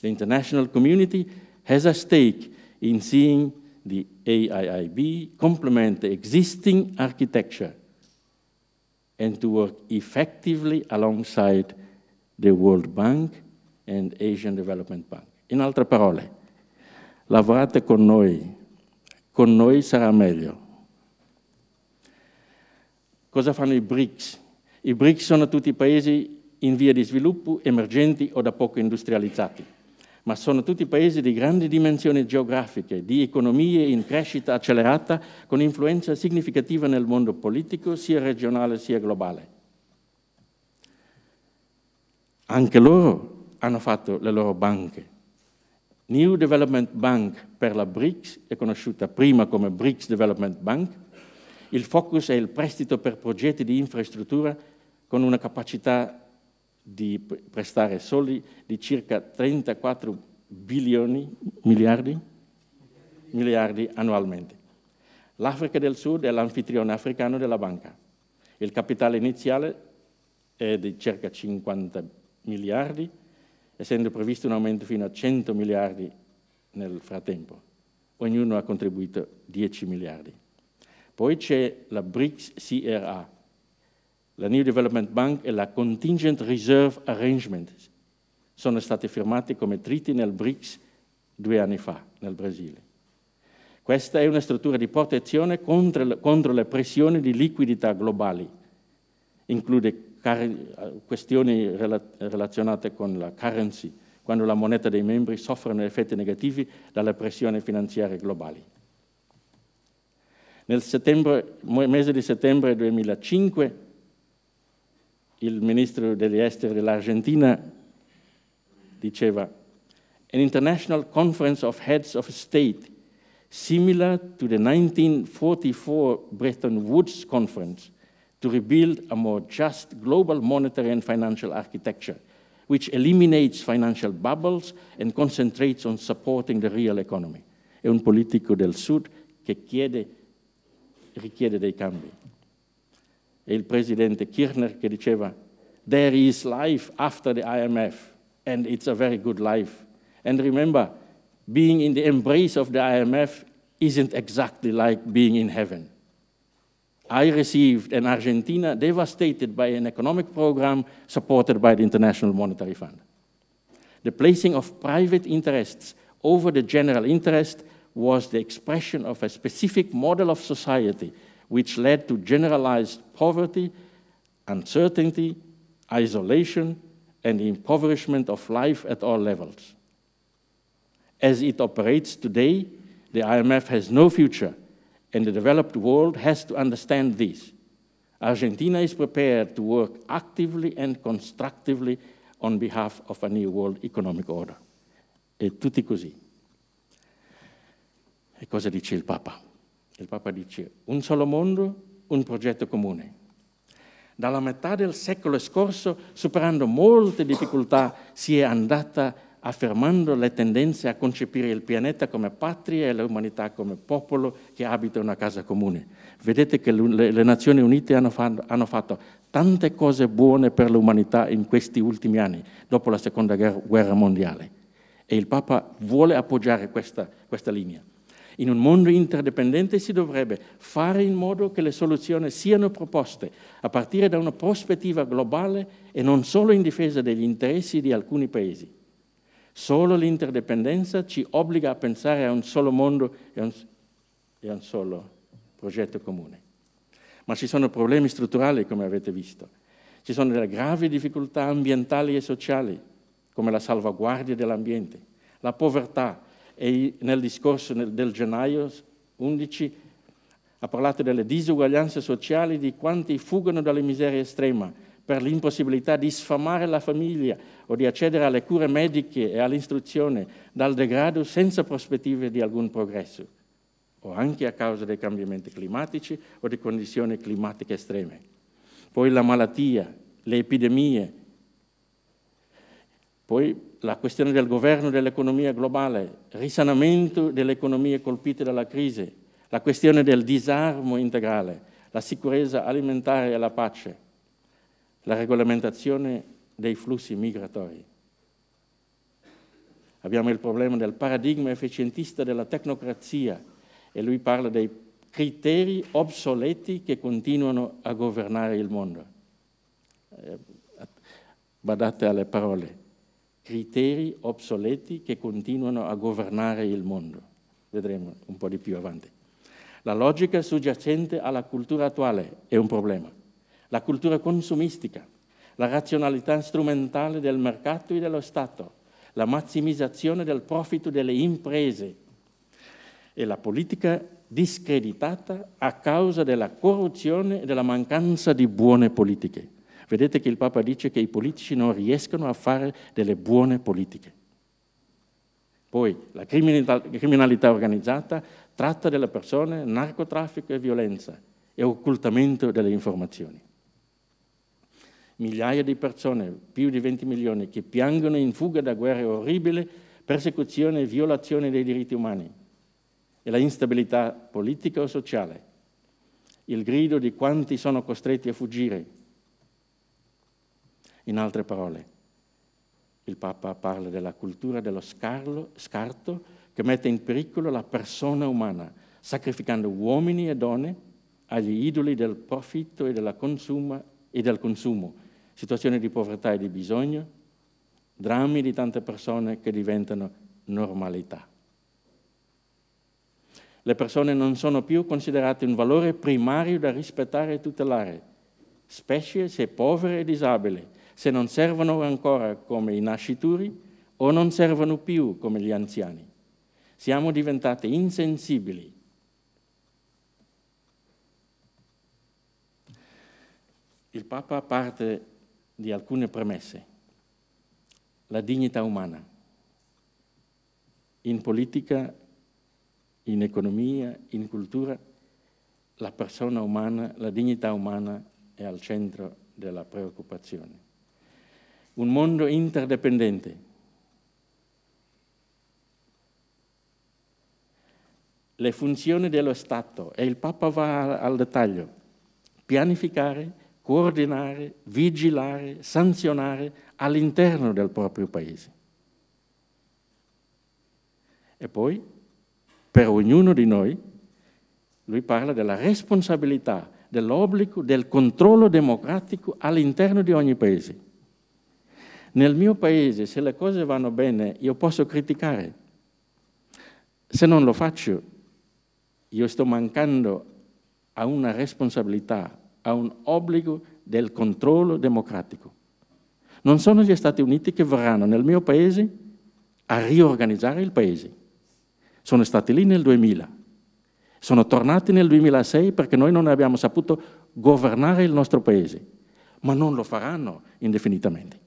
The international community has a stake in seeing the AIIB complement the existing architecture and to work effectively alongside the World Bank and Asian Development Bank. In altre parole, lavorate con noi, con noi sarà meglio. Cosa fanno i BRICS? I BRICS sono tutti paesi in via di sviluppo, emergenti o da poco industrializzati, ma sono tutti paesi di grandi dimensioni geografiche, di economie in crescita accelerata, con influenza significativa nel mondo politico, sia regionale sia globale. Anche loro hanno fatto le loro banche. New Development Bank per la BRICS, è conosciuta prima come BRICS Development Bank, il focus è il prestito per progetti di infrastruttura con una capacità di prestare soldi di circa 34 bilioni, miliardi, miliardi annualmente. L'Africa del Sud è l'anfitrione africano della banca. Il capitale iniziale è di circa 50 miliardi, essendo previsto un aumento fino a 100 miliardi nel frattempo. Ognuno ha contribuito 10 miliardi. Poi c'è la BRICS CRA, la New Development Bank e la Contingent Reserve Arrangement sono state firmate come triti nel BRICS due anni fa, nel Brasile. Questa è una struttura di protezione contro, contro le pressioni di liquidità globali, include questioni rela relazionate con la currency, quando la moneta dei membri soffrono effetti negativi dalle pressioni finanziarie globali. Nel mese di settembre 2005 il ministro degli esteri dell'Argentina diceva, an international conference of heads of state similar to the 1944 Bretton Woods conference to rebuild a more just global monetary and financial architecture, which eliminates financial bubbles and concentrates on supporting the real economy. È un politico del Sud che chiede, richiede dei cambi e il presidente Kirchner che diceva there is life after the IMF and it's a very good life. And remember, being in the embrace of the IMF isn't exactly like being in heaven. I received an Argentina devastated by an economic program supported by the International Monetary Fund. The placing of private interests over the general interest was the expression of a specific model of society which led to generalized poverty, uncertainty, isolation, and impoverishment of life at all levels. As it operates today, the IMF has no future, and the developed world has to understand this. Argentina is prepared to work actively and constructively on behalf of a new world economic order. E tutti così. E cosa dice il Papa? Il Papa dice, un solo mondo, un progetto comune. Dalla metà del secolo scorso, superando molte difficoltà, si è andata affermando le tendenze a concepire il pianeta come patria e l'umanità come popolo che abita una casa comune. Vedete che le Nazioni Unite hanno fatto tante cose buone per l'umanità in questi ultimi anni, dopo la Seconda Guerra Mondiale. E il Papa vuole appoggiare questa, questa linea. In un mondo interdipendente si dovrebbe fare in modo che le soluzioni siano proposte a partire da una prospettiva globale e non solo in difesa degli interessi di alcuni paesi. Solo l'interdipendenza ci obbliga a pensare a un solo mondo e a un, e a un solo progetto comune. Ma ci sono problemi strutturali, come avete visto. Ci sono delle gravi difficoltà ambientali e sociali, come la salvaguardia dell'ambiente, la povertà, e nel discorso del gennaio 11 ha parlato delle disuguaglianze sociali, di quanti fuggono dalla miseria estrema per l'impossibilità di sfamare la famiglia o di accedere alle cure mediche e all'istruzione dal degrado senza prospettive di alcun progresso, o anche a causa dei cambiamenti climatici o di condizioni climatiche estreme. Poi la malattia, le epidemie, poi la questione del governo dell'economia globale, risanamento delle economie colpite dalla crisi, la questione del disarmo integrale, la sicurezza alimentare e la pace, la regolamentazione dei flussi migratori. Abbiamo il problema del paradigma efficientista della tecnocrazia e lui parla dei criteri obsoleti che continuano a governare il mondo. Badate eh, alle parole criteri obsoleti che continuano a governare il mondo. Vedremo un po' di più avanti. La logica soggiacente alla cultura attuale è un problema. La cultura consumistica, la razionalità strumentale del mercato e dello Stato, la massimizzazione del profitto delle imprese e la politica discreditata a causa della corruzione e della mancanza di buone politiche. Vedete che il Papa dice che i politici non riescono a fare delle buone politiche. Poi la criminalità organizzata tratta delle persone, narcotraffico e violenza e occultamento delle informazioni. Migliaia di persone, più di 20 milioni, che piangono in fuga da guerre orribili, persecuzioni e violazioni dei diritti umani e la instabilità politica o sociale. Il grido di quanti sono costretti a fuggire in altre parole, il Papa parla della cultura dello scarlo, scarto che mette in pericolo la persona umana, sacrificando uomini e donne agli idoli del profitto e, consuma, e del consumo, situazioni di povertà e di bisogno, drammi di tante persone che diventano normalità. Le persone non sono più considerate un valore primario da rispettare e tutelare, specie se povere e disabili, se non servono ancora come i nascituri o non servono più come gli anziani. Siamo diventati insensibili. Il Papa parte di alcune premesse. La dignità umana. In politica, in economia, in cultura, la persona umana, la dignità umana è al centro della preoccupazione un mondo interdipendente. Le funzioni dello Stato, e il Papa va al dettaglio, pianificare, coordinare, vigilare, sanzionare all'interno del proprio paese. E poi, per ognuno di noi, lui parla della responsabilità, dell'obbligo, del controllo democratico all'interno di ogni paese. Nel mio paese, se le cose vanno bene, io posso criticare. Se non lo faccio, io sto mancando a una responsabilità, a un obbligo del controllo democratico. Non sono gli Stati Uniti che verranno nel mio paese a riorganizzare il paese. Sono stati lì nel 2000. Sono tornati nel 2006 perché noi non abbiamo saputo governare il nostro paese, ma non lo faranno indefinitamente.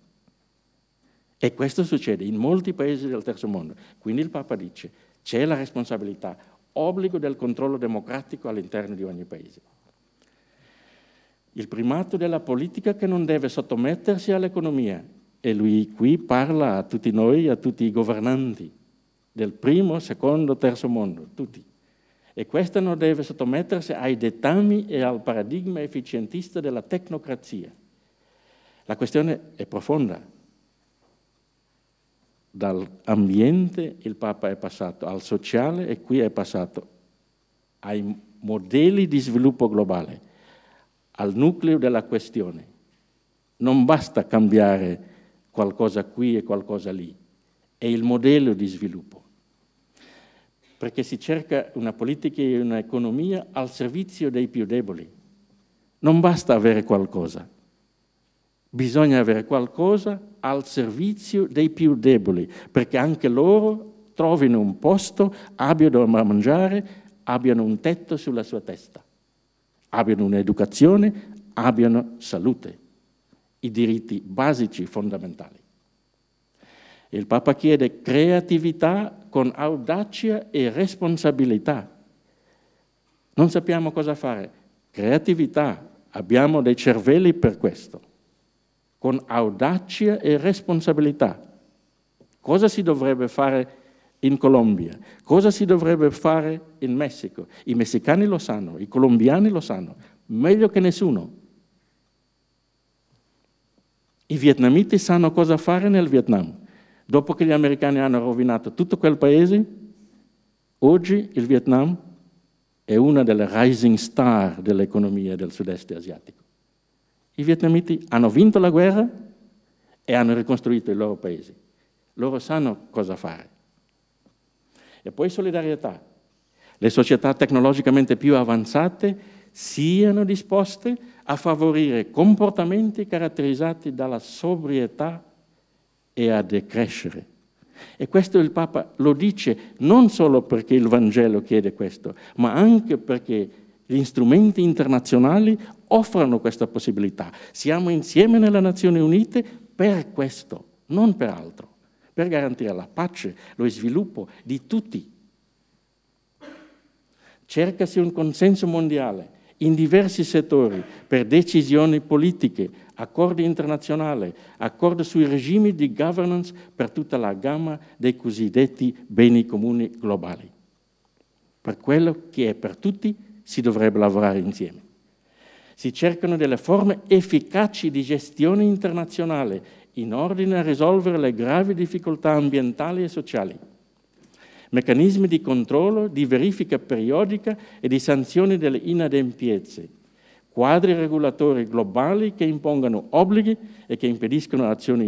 E questo succede in molti paesi del terzo mondo. Quindi il Papa dice c'è la responsabilità, obbligo del controllo democratico all'interno di ogni paese. Il primato della politica che non deve sottomettersi all'economia. E lui qui parla a tutti noi, a tutti i governanti del primo, secondo, terzo mondo, tutti. E questo non deve sottomettersi ai dettami e al paradigma efficientista della tecnocrazia. La questione è profonda, dall'ambiente, il Papa è passato al sociale e qui è passato ai modelli di sviluppo globale, al nucleo della questione. Non basta cambiare qualcosa qui e qualcosa lì, è il modello di sviluppo. Perché si cerca una politica e un'economia al servizio dei più deboli. Non basta avere qualcosa, bisogna avere qualcosa al servizio dei più deboli, perché anche loro trovino un posto, abbiano da mangiare, abbiano un tetto sulla sua testa, abbiano un'educazione, abbiano salute, i diritti basici fondamentali. Il Papa chiede creatività con audacia e responsabilità. Non sappiamo cosa fare. Creatività, abbiamo dei cervelli per questo con audacia e responsabilità. Cosa si dovrebbe fare in Colombia? Cosa si dovrebbe fare in Messico? I messicani lo sanno, i colombiani lo sanno, meglio che nessuno. I vietnamiti sanno cosa fare nel Vietnam. Dopo che gli americani hanno rovinato tutto quel paese, oggi il Vietnam è una delle rising star dell'economia del sud-est asiatico. I vietnamiti hanno vinto la guerra e hanno ricostruito il loro paese. Loro sanno cosa fare. E poi solidarietà. Le società tecnologicamente più avanzate siano disposte a favorire comportamenti caratterizzati dalla sobrietà e a decrescere. E questo il Papa lo dice non solo perché il Vangelo chiede questo, ma anche perché gli strumenti internazionali offrono questa possibilità. Siamo insieme nelle Nazioni Unite per questo, non per altro, per garantire la pace, lo sviluppo di tutti. Cercasi un consenso mondiale in diversi settori per decisioni politiche, accordi internazionali, accordi sui regimi di governance per tutta la gamma dei cosiddetti beni comuni globali. Per quello che è per tutti si dovrebbe lavorare insieme. Si cercano delle forme efficaci di gestione internazionale in ordine a risolvere le gravi difficoltà ambientali e sociali. Meccanismi di controllo, di verifica periodica e di sanzioni delle inadempienze. Quadri regolatori globali che impongano obblighi e che impediscono azioni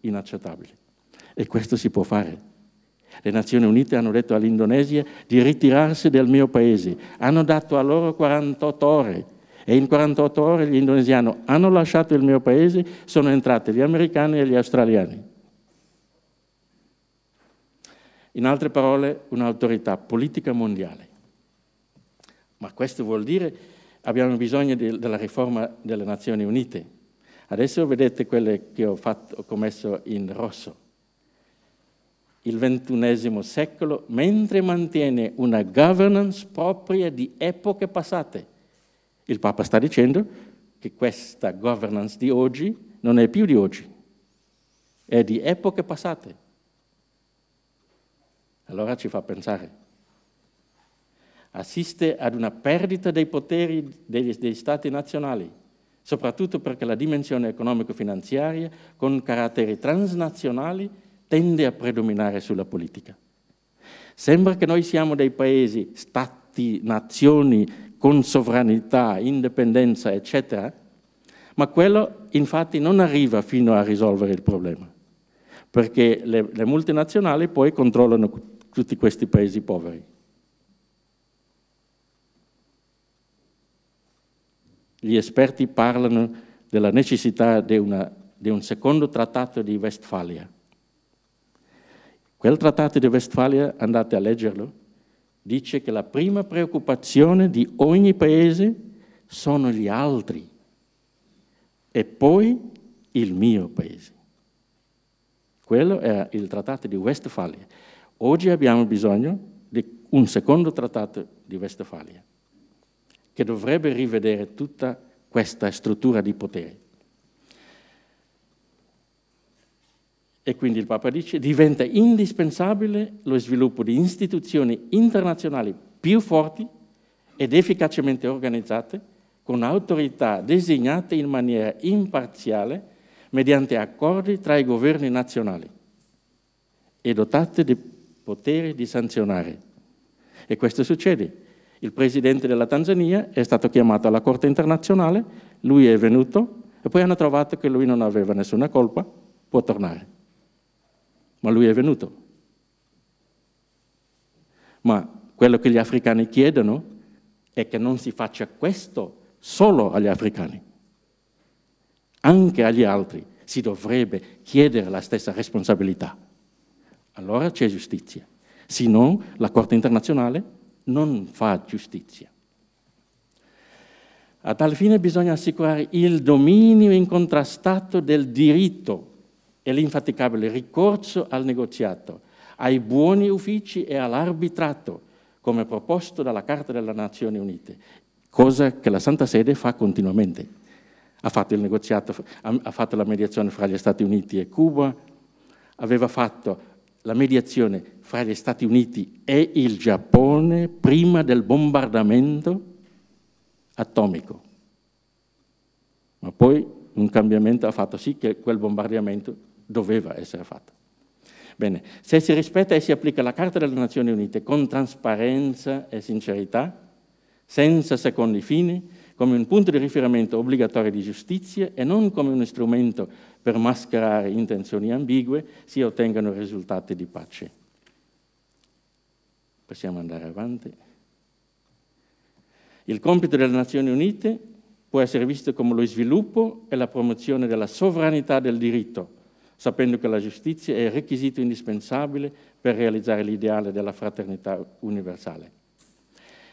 inaccettabili. E questo si può fare. Le Nazioni Unite hanno detto all'Indonesia di ritirarsi dal mio paese. Hanno dato a loro 48 ore e in 48 ore gli indonesiani hanno lasciato il mio paese, sono entrati gli americani e gli australiani. In altre parole, un'autorità politica mondiale. Ma questo vuol dire che abbiamo bisogno di, della riforma delle Nazioni Unite. Adesso vedete quelle che ho, fatto, ho commesso in rosso. Il XXI secolo, mentre mantiene una governance propria di epoche passate, il Papa sta dicendo che questa governance di oggi non è più di oggi, è di epoche passate. Allora ci fa pensare. Assiste ad una perdita dei poteri degli, dei stati nazionali, soprattutto perché la dimensione economico-finanziaria con caratteri transnazionali tende a predominare sulla politica. Sembra che noi siamo dei paesi, stati, nazioni con sovranità, indipendenza, eccetera, ma quello infatti non arriva fino a risolvere il problema, perché le, le multinazionali poi controllano tutti questi paesi poveri. Gli esperti parlano della necessità di, una, di un secondo trattato di Westfalia. Quel trattato di Westfalia, andate a leggerlo, dice che la prima preoccupazione di ogni paese sono gli altri e poi il mio paese. Quello è il trattato di Westfalia. Oggi abbiamo bisogno di un secondo trattato di Westfalia che dovrebbe rivedere tutta questa struttura di potere. E quindi il Papa dice diventa indispensabile lo sviluppo di istituzioni internazionali più forti ed efficacemente organizzate, con autorità designate in maniera imparziale mediante accordi tra i governi nazionali e dotate di potere di sanzionare. E questo succede. Il presidente della Tanzania è stato chiamato alla Corte internazionale, lui è venuto e poi hanno trovato che lui non aveva nessuna colpa, può tornare ma lui è venuto. Ma quello che gli africani chiedono è che non si faccia questo solo agli africani, anche agli altri si dovrebbe chiedere la stessa responsabilità. Allora c'è giustizia, se no la Corte internazionale non fa giustizia. A tal fine bisogna assicurare il dominio incontrastato del diritto e l'infaticabile ricorso al negoziato, ai buoni uffici e all'arbitrato, come proposto dalla Carta delle Nazioni Unite, cosa che la Santa Sede fa continuamente. Ha fatto il negoziato, ha fatto la mediazione fra gli Stati Uniti e Cuba, aveva fatto la mediazione fra gli Stati Uniti e il Giappone prima del bombardamento atomico. Ma poi un cambiamento ha fatto sì che quel bombardamento doveva essere fatta. Bene, se si rispetta e si applica la Carta delle Nazioni Unite con trasparenza e sincerità, senza secondi fini, come un punto di riferimento obbligatorio di giustizia e non come uno strumento per mascherare intenzioni ambigue, si ottengono risultati di pace. Possiamo andare avanti. Il compito delle Nazioni Unite può essere visto come lo sviluppo e la promozione della sovranità del diritto sapendo che la giustizia è il requisito indispensabile per realizzare l'ideale della fraternità universale.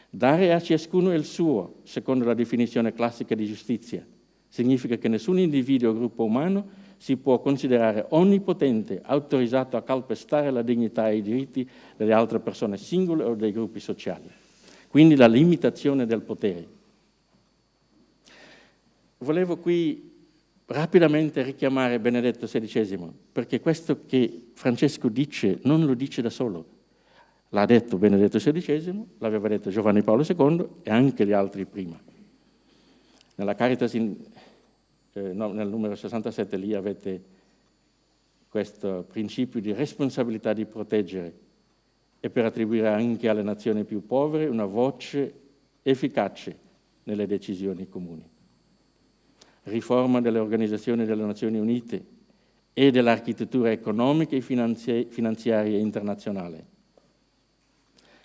Dare a ciascuno il suo, secondo la definizione classica di giustizia, significa che nessun individuo o gruppo umano si può considerare onnipotente, autorizzato a calpestare la dignità e i diritti delle altre persone singole o dei gruppi sociali. Quindi la limitazione del potere. Volevo qui rapidamente richiamare Benedetto XVI, perché questo che Francesco dice non lo dice da solo. L'ha detto Benedetto XVI, l'aveva detto Giovanni Paolo II e anche gli altri prima. Nella Caritas, in, eh, no, nel numero 67, lì avete questo principio di responsabilità di proteggere e per attribuire anche alle nazioni più povere una voce efficace nelle decisioni comuni riforma delle organizzazioni delle Nazioni Unite e dell'architettura economica e finanziaria internazionale.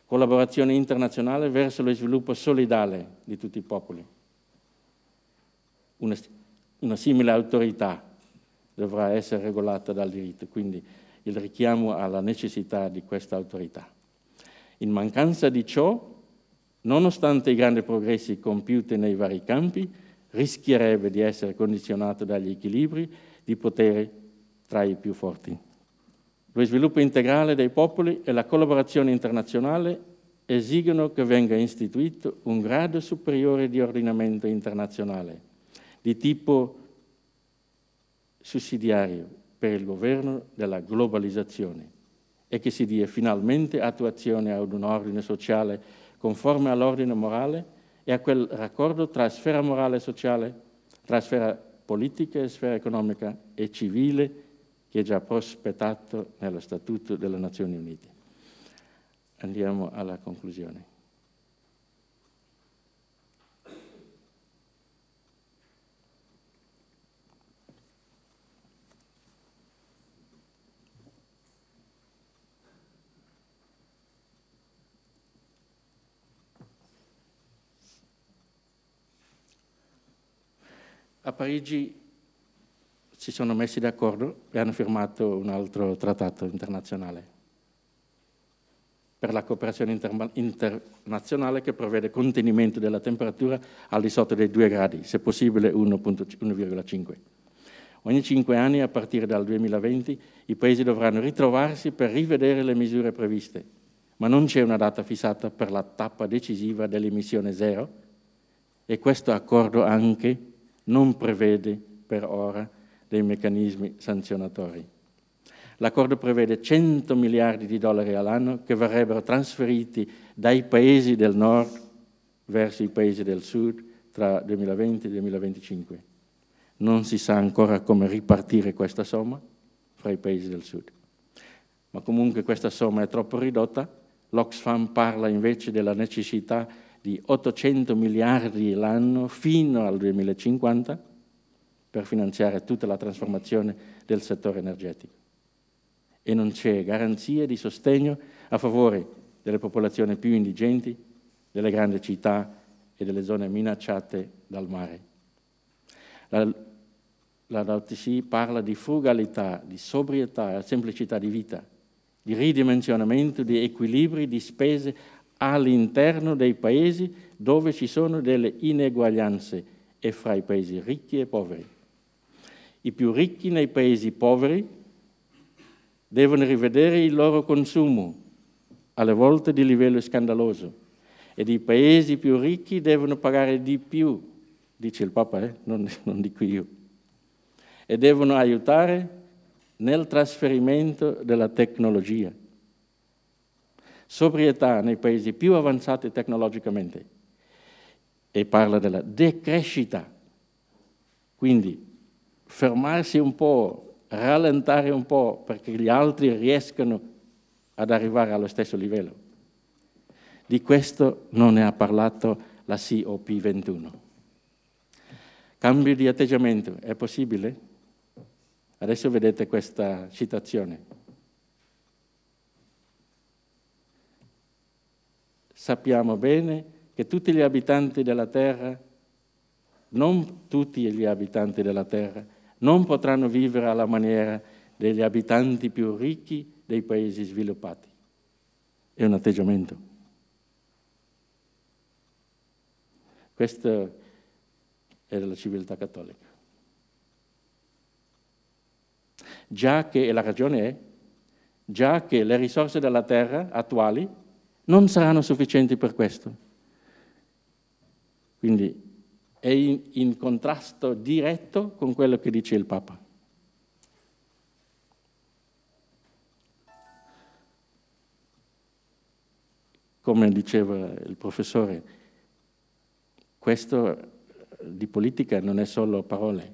Collaborazione internazionale verso lo sviluppo solidale di tutti i popoli. Una, una simile autorità dovrà essere regolata dal diritto, quindi il richiamo alla necessità di questa autorità. In mancanza di ciò, nonostante i grandi progressi compiuti nei vari campi, rischierebbe di essere condizionato dagli equilibri di potere tra i più forti. Lo sviluppo integrale dei popoli e la collaborazione internazionale esigono che venga istituito un grado superiore di ordinamento internazionale, di tipo sussidiario per il governo della globalizzazione e che si dia finalmente attuazione ad un ordine sociale conforme all'ordine morale e a quel raccordo tra sfera morale e sociale, tra sfera politica e sfera economica e civile che è già prospettato nello Statuto delle Nazioni Unite. Andiamo alla conclusione. A Parigi si sono messi d'accordo e hanno firmato un altro trattato internazionale per la cooperazione inter internazionale che prevede contenimento della temperatura al di sotto dei 2 gradi, se possibile 1,5. Ogni 5 anni, a partire dal 2020, i paesi dovranno ritrovarsi per rivedere le misure previste, ma non c'è una data fissata per la tappa decisiva dell'emissione zero e questo accordo anche non prevede per ora dei meccanismi sanzionatori. L'accordo prevede 100 miliardi di dollari all'anno che verrebbero trasferiti dai paesi del nord verso i paesi del sud tra 2020 e 2025. Non si sa ancora come ripartire questa somma fra i paesi del sud. Ma comunque questa somma è troppo ridotta. L'Oxfam parla invece della necessità di di 800 miliardi l'anno fino al 2050 per finanziare tutta la trasformazione del settore energetico. E non c'è garanzia di sostegno a favore delle popolazioni più indigenti, delle grandi città e delle zone minacciate dal mare. La, la Dautisi parla di frugalità, di sobrietà, semplicità di vita, di ridimensionamento, di equilibri, di spese all'interno dei paesi dove ci sono delle ineguaglianze e fra i paesi ricchi e poveri. I più ricchi nei paesi poveri devono rivedere il loro consumo, alle volte di livello scandaloso, ed i paesi più ricchi devono pagare di più, dice il Papa, eh? non, non dico io, e devono aiutare nel trasferimento della tecnologia sobrietà nei paesi più avanzati tecnologicamente e parla della decrescita. Quindi fermarsi un po', rallentare un po' perché gli altri riescano ad arrivare allo stesso livello. Di questo non ne ha parlato la COP21. Cambio di atteggiamento è possibile? Adesso vedete questa citazione. sappiamo bene che tutti gli abitanti della terra, non tutti gli abitanti della terra, non potranno vivere alla maniera degli abitanti più ricchi dei paesi sviluppati. È un atteggiamento. Questa è la civiltà cattolica. Già che, e la ragione è, già che le risorse della terra attuali non saranno sufficienti per questo. Quindi è in, in contrasto diretto con quello che dice il Papa. Come diceva il professore, questo di politica non è solo parole,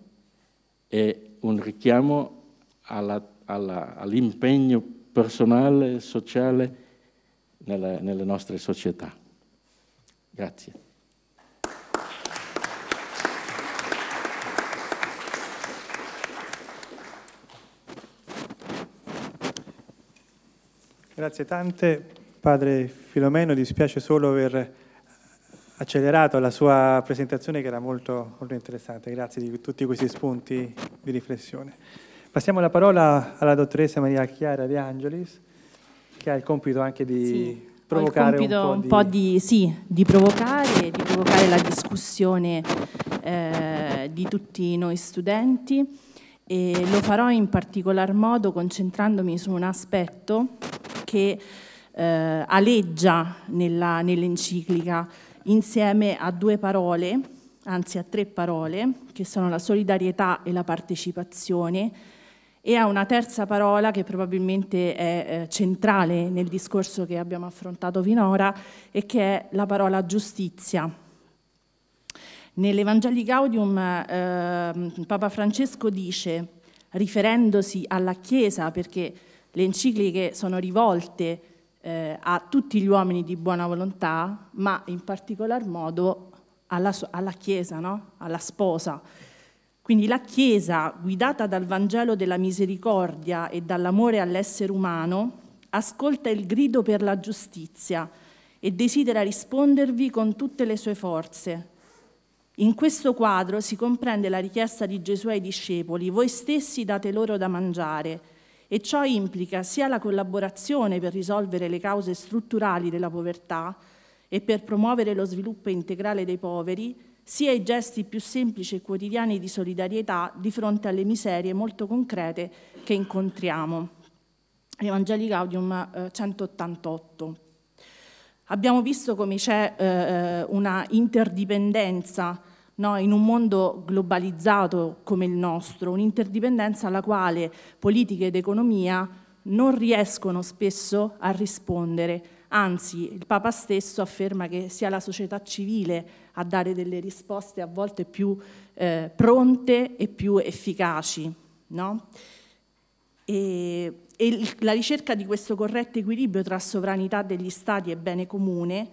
è un richiamo all'impegno all personale, sociale, nella, nelle nostre società. Grazie. Grazie tante. Padre Filomeno, dispiace solo aver accelerato la sua presentazione che era molto, molto interessante. Grazie di tutti questi spunti di riflessione. Passiamo la parola alla dottoressa Maria Chiara De Angelis che ha il compito anche di sì, provocare un, po', un di... po di, sì, di, provocare, di provocare la discussione eh, di tutti noi studenti e lo farò in particolar modo concentrandomi su un aspetto che eh, aleggia nell'enciclica insieme a due parole, anzi a tre parole, che sono la solidarietà e la partecipazione, e a una terza parola che probabilmente è eh, centrale nel discorso che abbiamo affrontato finora e che è la parola giustizia. Nell'Evangeli Gaudium eh, Papa Francesco dice, riferendosi alla Chiesa, perché le encicliche sono rivolte eh, a tutti gli uomini di buona volontà, ma in particolar modo alla, alla Chiesa, no? alla sposa, quindi la Chiesa, guidata dal Vangelo della misericordia e dall'amore all'essere umano, ascolta il grido per la giustizia e desidera rispondervi con tutte le sue forze. In questo quadro si comprende la richiesta di Gesù ai discepoli, voi stessi date loro da mangiare, e ciò implica sia la collaborazione per risolvere le cause strutturali della povertà e per promuovere lo sviluppo integrale dei poveri, sia i gesti più semplici e quotidiani di solidarietà di fronte alle miserie molto concrete che incontriamo. Evangelii Gaudium 188. Eh, Abbiamo visto come c'è eh, eh, una interdipendenza no, in un mondo globalizzato come il nostro, un'interdipendenza alla quale politica ed economia non riescono spesso a rispondere, anzi il Papa stesso afferma che sia la società civile a dare delle risposte a volte più eh, pronte e più efficaci. No? E, e la ricerca di questo corretto equilibrio tra sovranità degli Stati e bene comune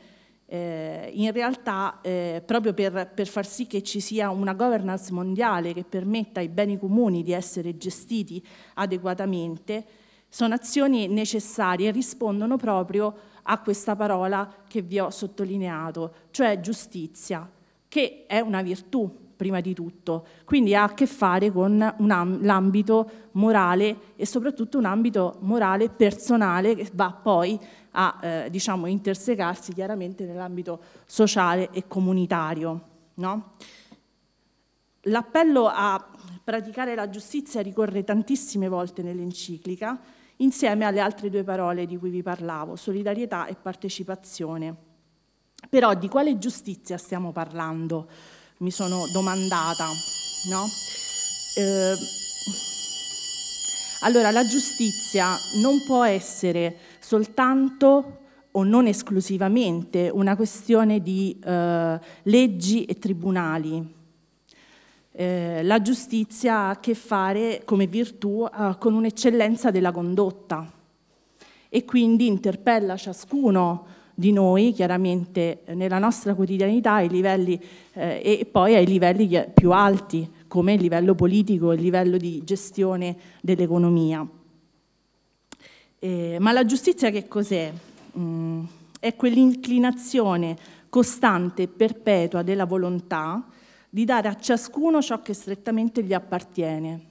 eh, in realtà eh, proprio per, per, far sì che ci sia una governance mondiale che permetta ai beni comuni di essere gestiti adeguatamente, sono azioni necessarie e rispondono proprio a questa parola che vi ho sottolineato, cioè giustizia, che è una virtù prima di tutto, quindi ha a che fare con am- l'ambito morale e soprattutto un ambito morale personale che va poi a eh, diciamo, intersecarsi chiaramente nell'ambito sociale e comunitario. No? L'appello a praticare la giustizia ricorre tantissime volte nell'enciclica, insieme alle altre due parole di cui vi parlavo, solidarietà e partecipazione. Però di quale giustizia stiamo parlando? Mi sono domandata, no? Eh, allora, la giustizia non può essere soltanto o non esclusivamente una questione di eh, leggi e tribunali, eh, la giustizia ha a che fare come virtù eh, con un'eccellenza della condotta e quindi interpella ciascuno di noi, chiaramente nella nostra quotidianità, ai livelli eh, e poi ai livelli più alti, come il livello politico, il livello di gestione dell'economia. Eh, ma la giustizia che cos'è? Mm, è quell'inclinazione costante e perpetua della volontà di dare a ciascuno ciò che strettamente gli appartiene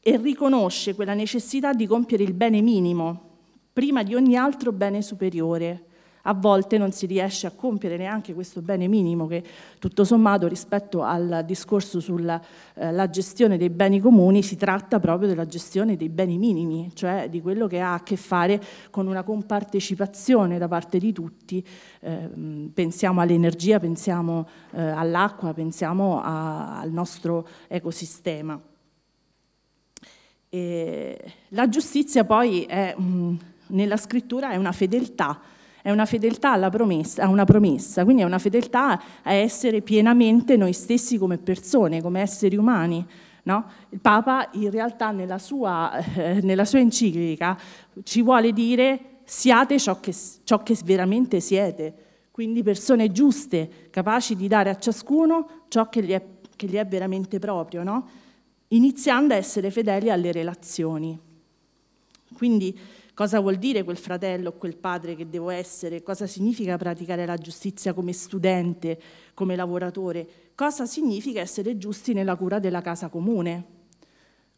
e riconosce quella necessità di compiere il bene minimo prima di ogni altro bene superiore a volte non si riesce a compiere neanche questo bene minimo che tutto sommato rispetto al discorso sulla eh, gestione dei beni comuni si tratta proprio della gestione dei beni minimi, cioè di quello che ha a che fare con una compartecipazione da parte di tutti, eh, pensiamo all'energia, pensiamo eh, all'acqua, pensiamo a, al nostro ecosistema. E la giustizia poi è, mh, mm, nella scrittura è una fedeltà, è una fedeltà alla promessa, a una promessa, quindi è una fedeltà a essere pienamente noi stessi come persone, come esseri umani. No? Il Papa in realtà nella sua, eh, nella sua enciclica ci vuole dire siate ciò che, ciò che veramente siete, quindi persone giuste, capaci di dare a ciascuno ciò che gli è, che gli è veramente proprio, no? iniziando a essere fedeli alle relazioni. Quindi cosa vuol dire quel fratello o quel padre che devo essere, cosa significa praticare la giustizia come studente, come lavoratore, cosa significa essere giusti nella cura della casa comune,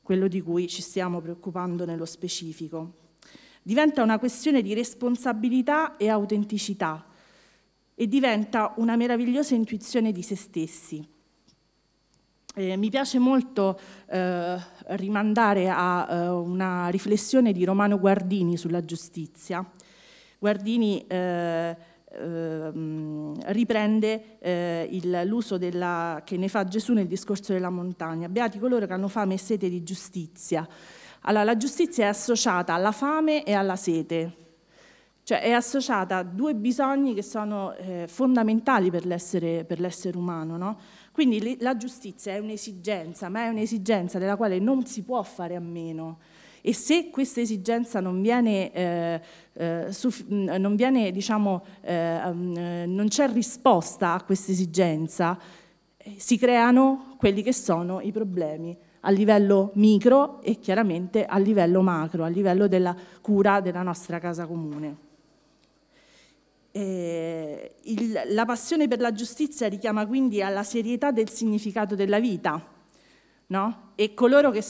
quello di cui ci stiamo preoccupando nello specifico. Diventa una questione di responsabilità e autenticità e diventa una meravigliosa intuizione di se stessi. Eh, mi piace molto eh, rimandare a eh, una riflessione di Romano Guardini sulla giustizia. Guardini eh, ehm, riprende eh, il, l'uso della, che ne fa Gesù nel discorso della montagna. Beati coloro che hanno fame e sete di giustizia. Allora, la giustizia è associata alla fame e alla sete, cioè è associata a due bisogni che sono eh, fondamentali per l'essere, per l'essere umano. No? Quindi la giustizia è un'esigenza, ma è un'esigenza della quale non si può fare a meno. E se questa esigenza non viene, eh, eh, non viene diciamo, eh, eh, non c'è risposta a questa esigenza, eh, si creano quelli che sono i problemi a livello micro e chiaramente a livello macro, a livello della cura della nostra casa comune. Eh, il, la passione per la giustizia richiama quindi alla serietà del significato della vita no? e coloro che,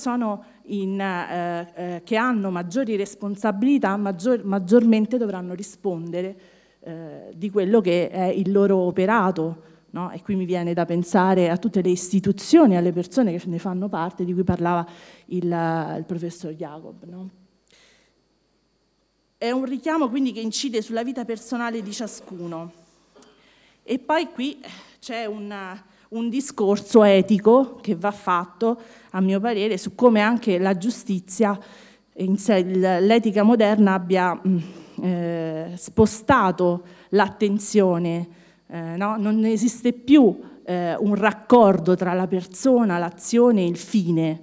in, eh, eh, che, hanno maggiori responsabilità maggior, maggiormente dovranno rispondere eh, di quello che è il loro operato. No? E qui mi viene da pensare a tutte le istituzioni, alle persone che ne fanno parte, di cui parlava il, il professor Jacob. No? È un richiamo quindi che incide sulla vita personale di ciascuno. E poi qui c'è una, un discorso etico che va fatto, a mio parere, su come anche la giustizia, l'etica moderna abbia mm, eh, spostato l'attenzione. Eh, no? Non esiste più eh, un raccordo tra la persona, l'azione e il fine.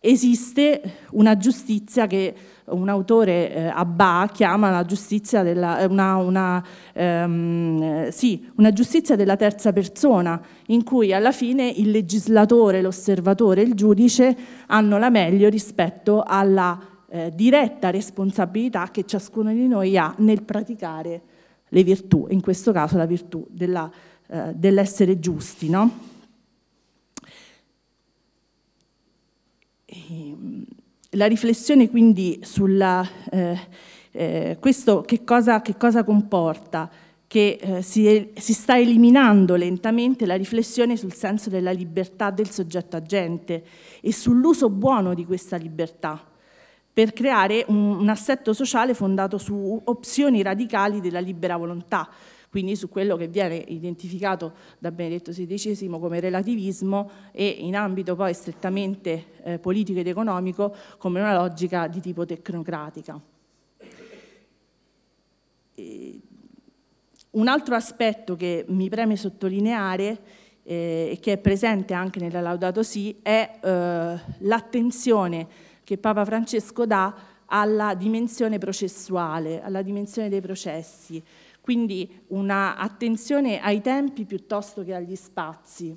Esiste una giustizia che un autore eh, Abba chiama la giustizia della, eh, una, una, ehm, sì, una giustizia della terza persona, in cui alla fine il legislatore, l'osservatore, il giudice hanno la meglio rispetto alla eh, diretta responsabilità che ciascuno di noi ha nel praticare le virtù, in questo caso la virtù della, eh, dell'essere giusti. No? E, ehm, la riflessione quindi sulla eh, eh, questo che cosa, che cosa, comporta? Che eh, si, si, sta eliminando lentamente la riflessione sul senso della libertà del soggetto agente e sull'uso buono di questa libertà per creare un, un assetto sociale fondato su opzioni radicali della libera volontà, quindi su quello che viene identificato da Benedetto XVI come relativismo e in ambito poi strettamente eh, politico ed economico come una logica di tipo tecnocratica. E eh, un altro aspetto che mi preme sottolineare eh, e che è presente anche nella Laudato Si è eh, l'attenzione che Papa Francesco dà alla dimensione processuale, alla dimensione dei processi. Quindi un'attenzione ai tempi piuttosto che agli spazi,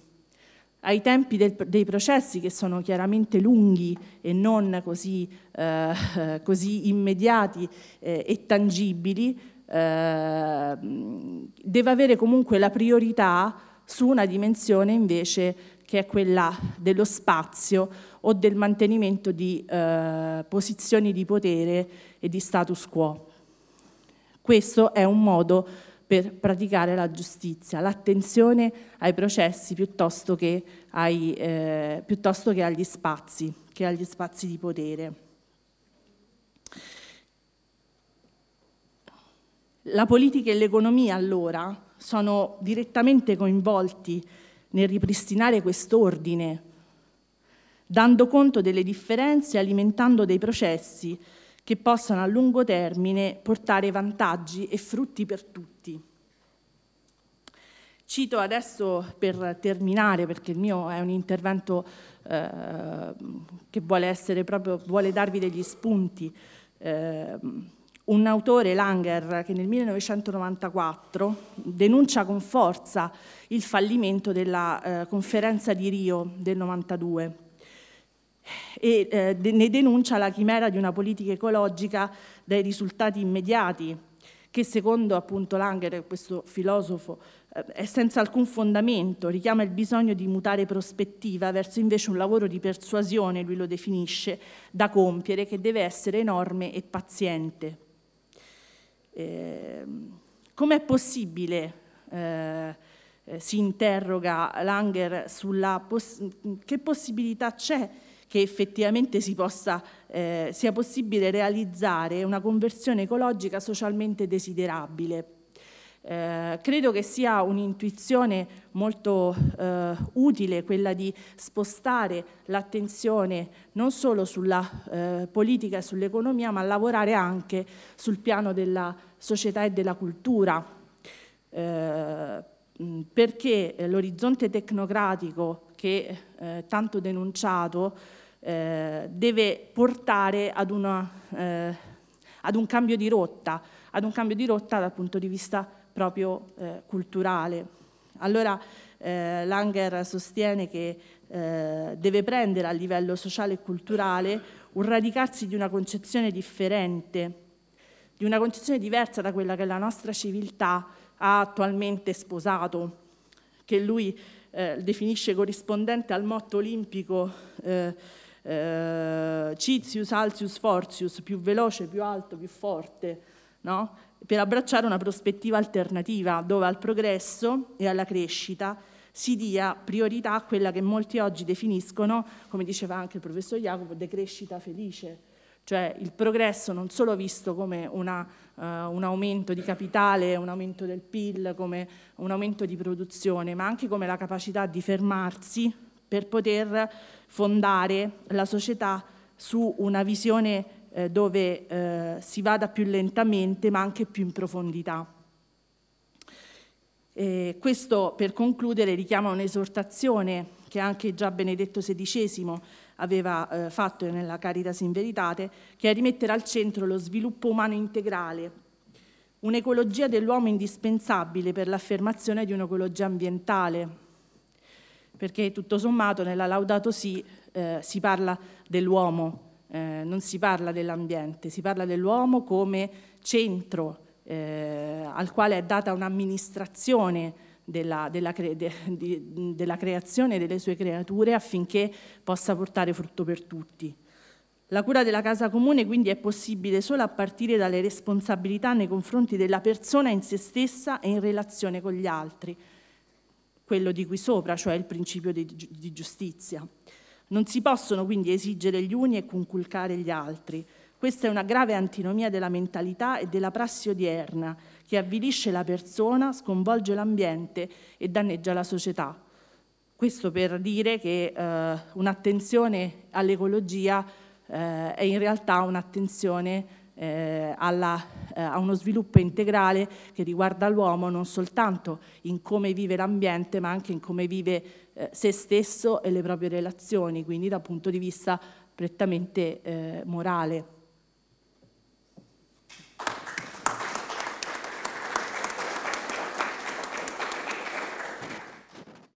ai tempi del, dei processi che sono chiaramente lunghi e non così, eh, così immediati eh, e tangibili, eh, deve avere comunque la priorità su una dimensione invece che è quella dello spazio o del mantenimento di eh, posizioni di potere e di status quo. Questo è un modo per praticare la giustizia, l'attenzione ai processi piuttosto che, ai, eh, piuttosto che agli spazi, che agli spazi di potere. La politica e l'economia allora sono direttamente coinvolti nel ripristinare quest'ordine, dando conto delle differenze e alimentando dei processi che possano a lungo termine portare vantaggi e frutti per tutti. Cito adesso per terminare, perché il mio è un intervento eh, che vuole, essere proprio, vuole darvi degli spunti, eh, un autore, Langer, che nel 1994 denuncia con forza il fallimento della eh, conferenza di Rio del 92 e eh, ne denuncia la chimera di una politica ecologica dai risultati immediati, che secondo appunto Langer, questo filosofo, eh, è senza alcun fondamento, richiama il bisogno di mutare prospettiva verso invece un lavoro di persuasione, lui lo definisce, da compiere, che deve essere enorme e paziente. Eh, Com'è possibile eh, eh, si interroga Langer sulla pos che possibilità c'è che effettivamente si possa, eh, sia possibile realizzare una conversione ecologica socialmente desiderabile. Eh, credo che sia un'intuizione molto eh, utile quella di spostare l'attenzione non solo sulla eh, politica e sull'economia, ma lavorare anche sul piano della società e della cultura. Eh, perché l'orizzonte tecnocratico che eh, tanto denunciato eh, deve portare ad, una, eh, ad, un cambio di rotta, ad un cambio di rotta dal punto di vista proprio eh, culturale. Allora eh, Langer sostiene che eh, deve prendere a livello sociale e culturale un radicarsi di una concezione differente, di una concezione diversa da quella che la nostra civiltà ha attualmente sposato, che lui eh, definisce corrispondente al motto olimpico eh, eh, Citius, Alcius, Forcius, più veloce, più alto, più forte, no? per abbracciare una prospettiva alternativa dove al progresso e alla crescita si dia priorità a quella che molti oggi definiscono, come diceva anche il professor Jacopo, decrescita felice, cioè il progresso non solo visto come una, uh, un aumento di capitale, un aumento del PIL, come un aumento di produzione, ma anche come la capacità di fermarsi, per poter fondare la società su una visione eh, dove eh, si vada più lentamente ma anche più in profondità. E questo per concludere richiama un'esortazione che anche già Benedetto XVI aveva eh, fatto nella Caritas in Veritate, che è rimettere al centro lo sviluppo umano integrale, un'ecologia dell'uomo indispensabile per l'affermazione di un'ecologia ambientale, perché tutto sommato nella Laudato Si eh, si parla dell'uomo, eh, non si parla dell'ambiente, si parla dell'uomo come centro eh, al quale è data un'amministrazione della, della, cre de, di, della, creazione delle sue creature affinché possa portare frutto per tutti. La cura della casa comune quindi è possibile solo a partire dalle responsabilità nei confronti della persona in se stessa e in relazione con gli altri, quello di qui sopra, cioè il principio di, di giustizia. Non si possono quindi esigere gli uni e conculcare gli altri. Questa è una grave antinomia della mentalità e della prassi odierna che avvilisce la persona, sconvolge l'ambiente e danneggia la società. Questo per dire che eh, un'attenzione all'ecologia eh, è in realtà un'attenzione eh, alla, eh, a uno sviluppo integrale che riguarda l'uomo non soltanto in come vive l'ambiente ma anche in come vive eh, se stesso e le proprie relazioni, quindi dal punto di vista prettamente eh, morale.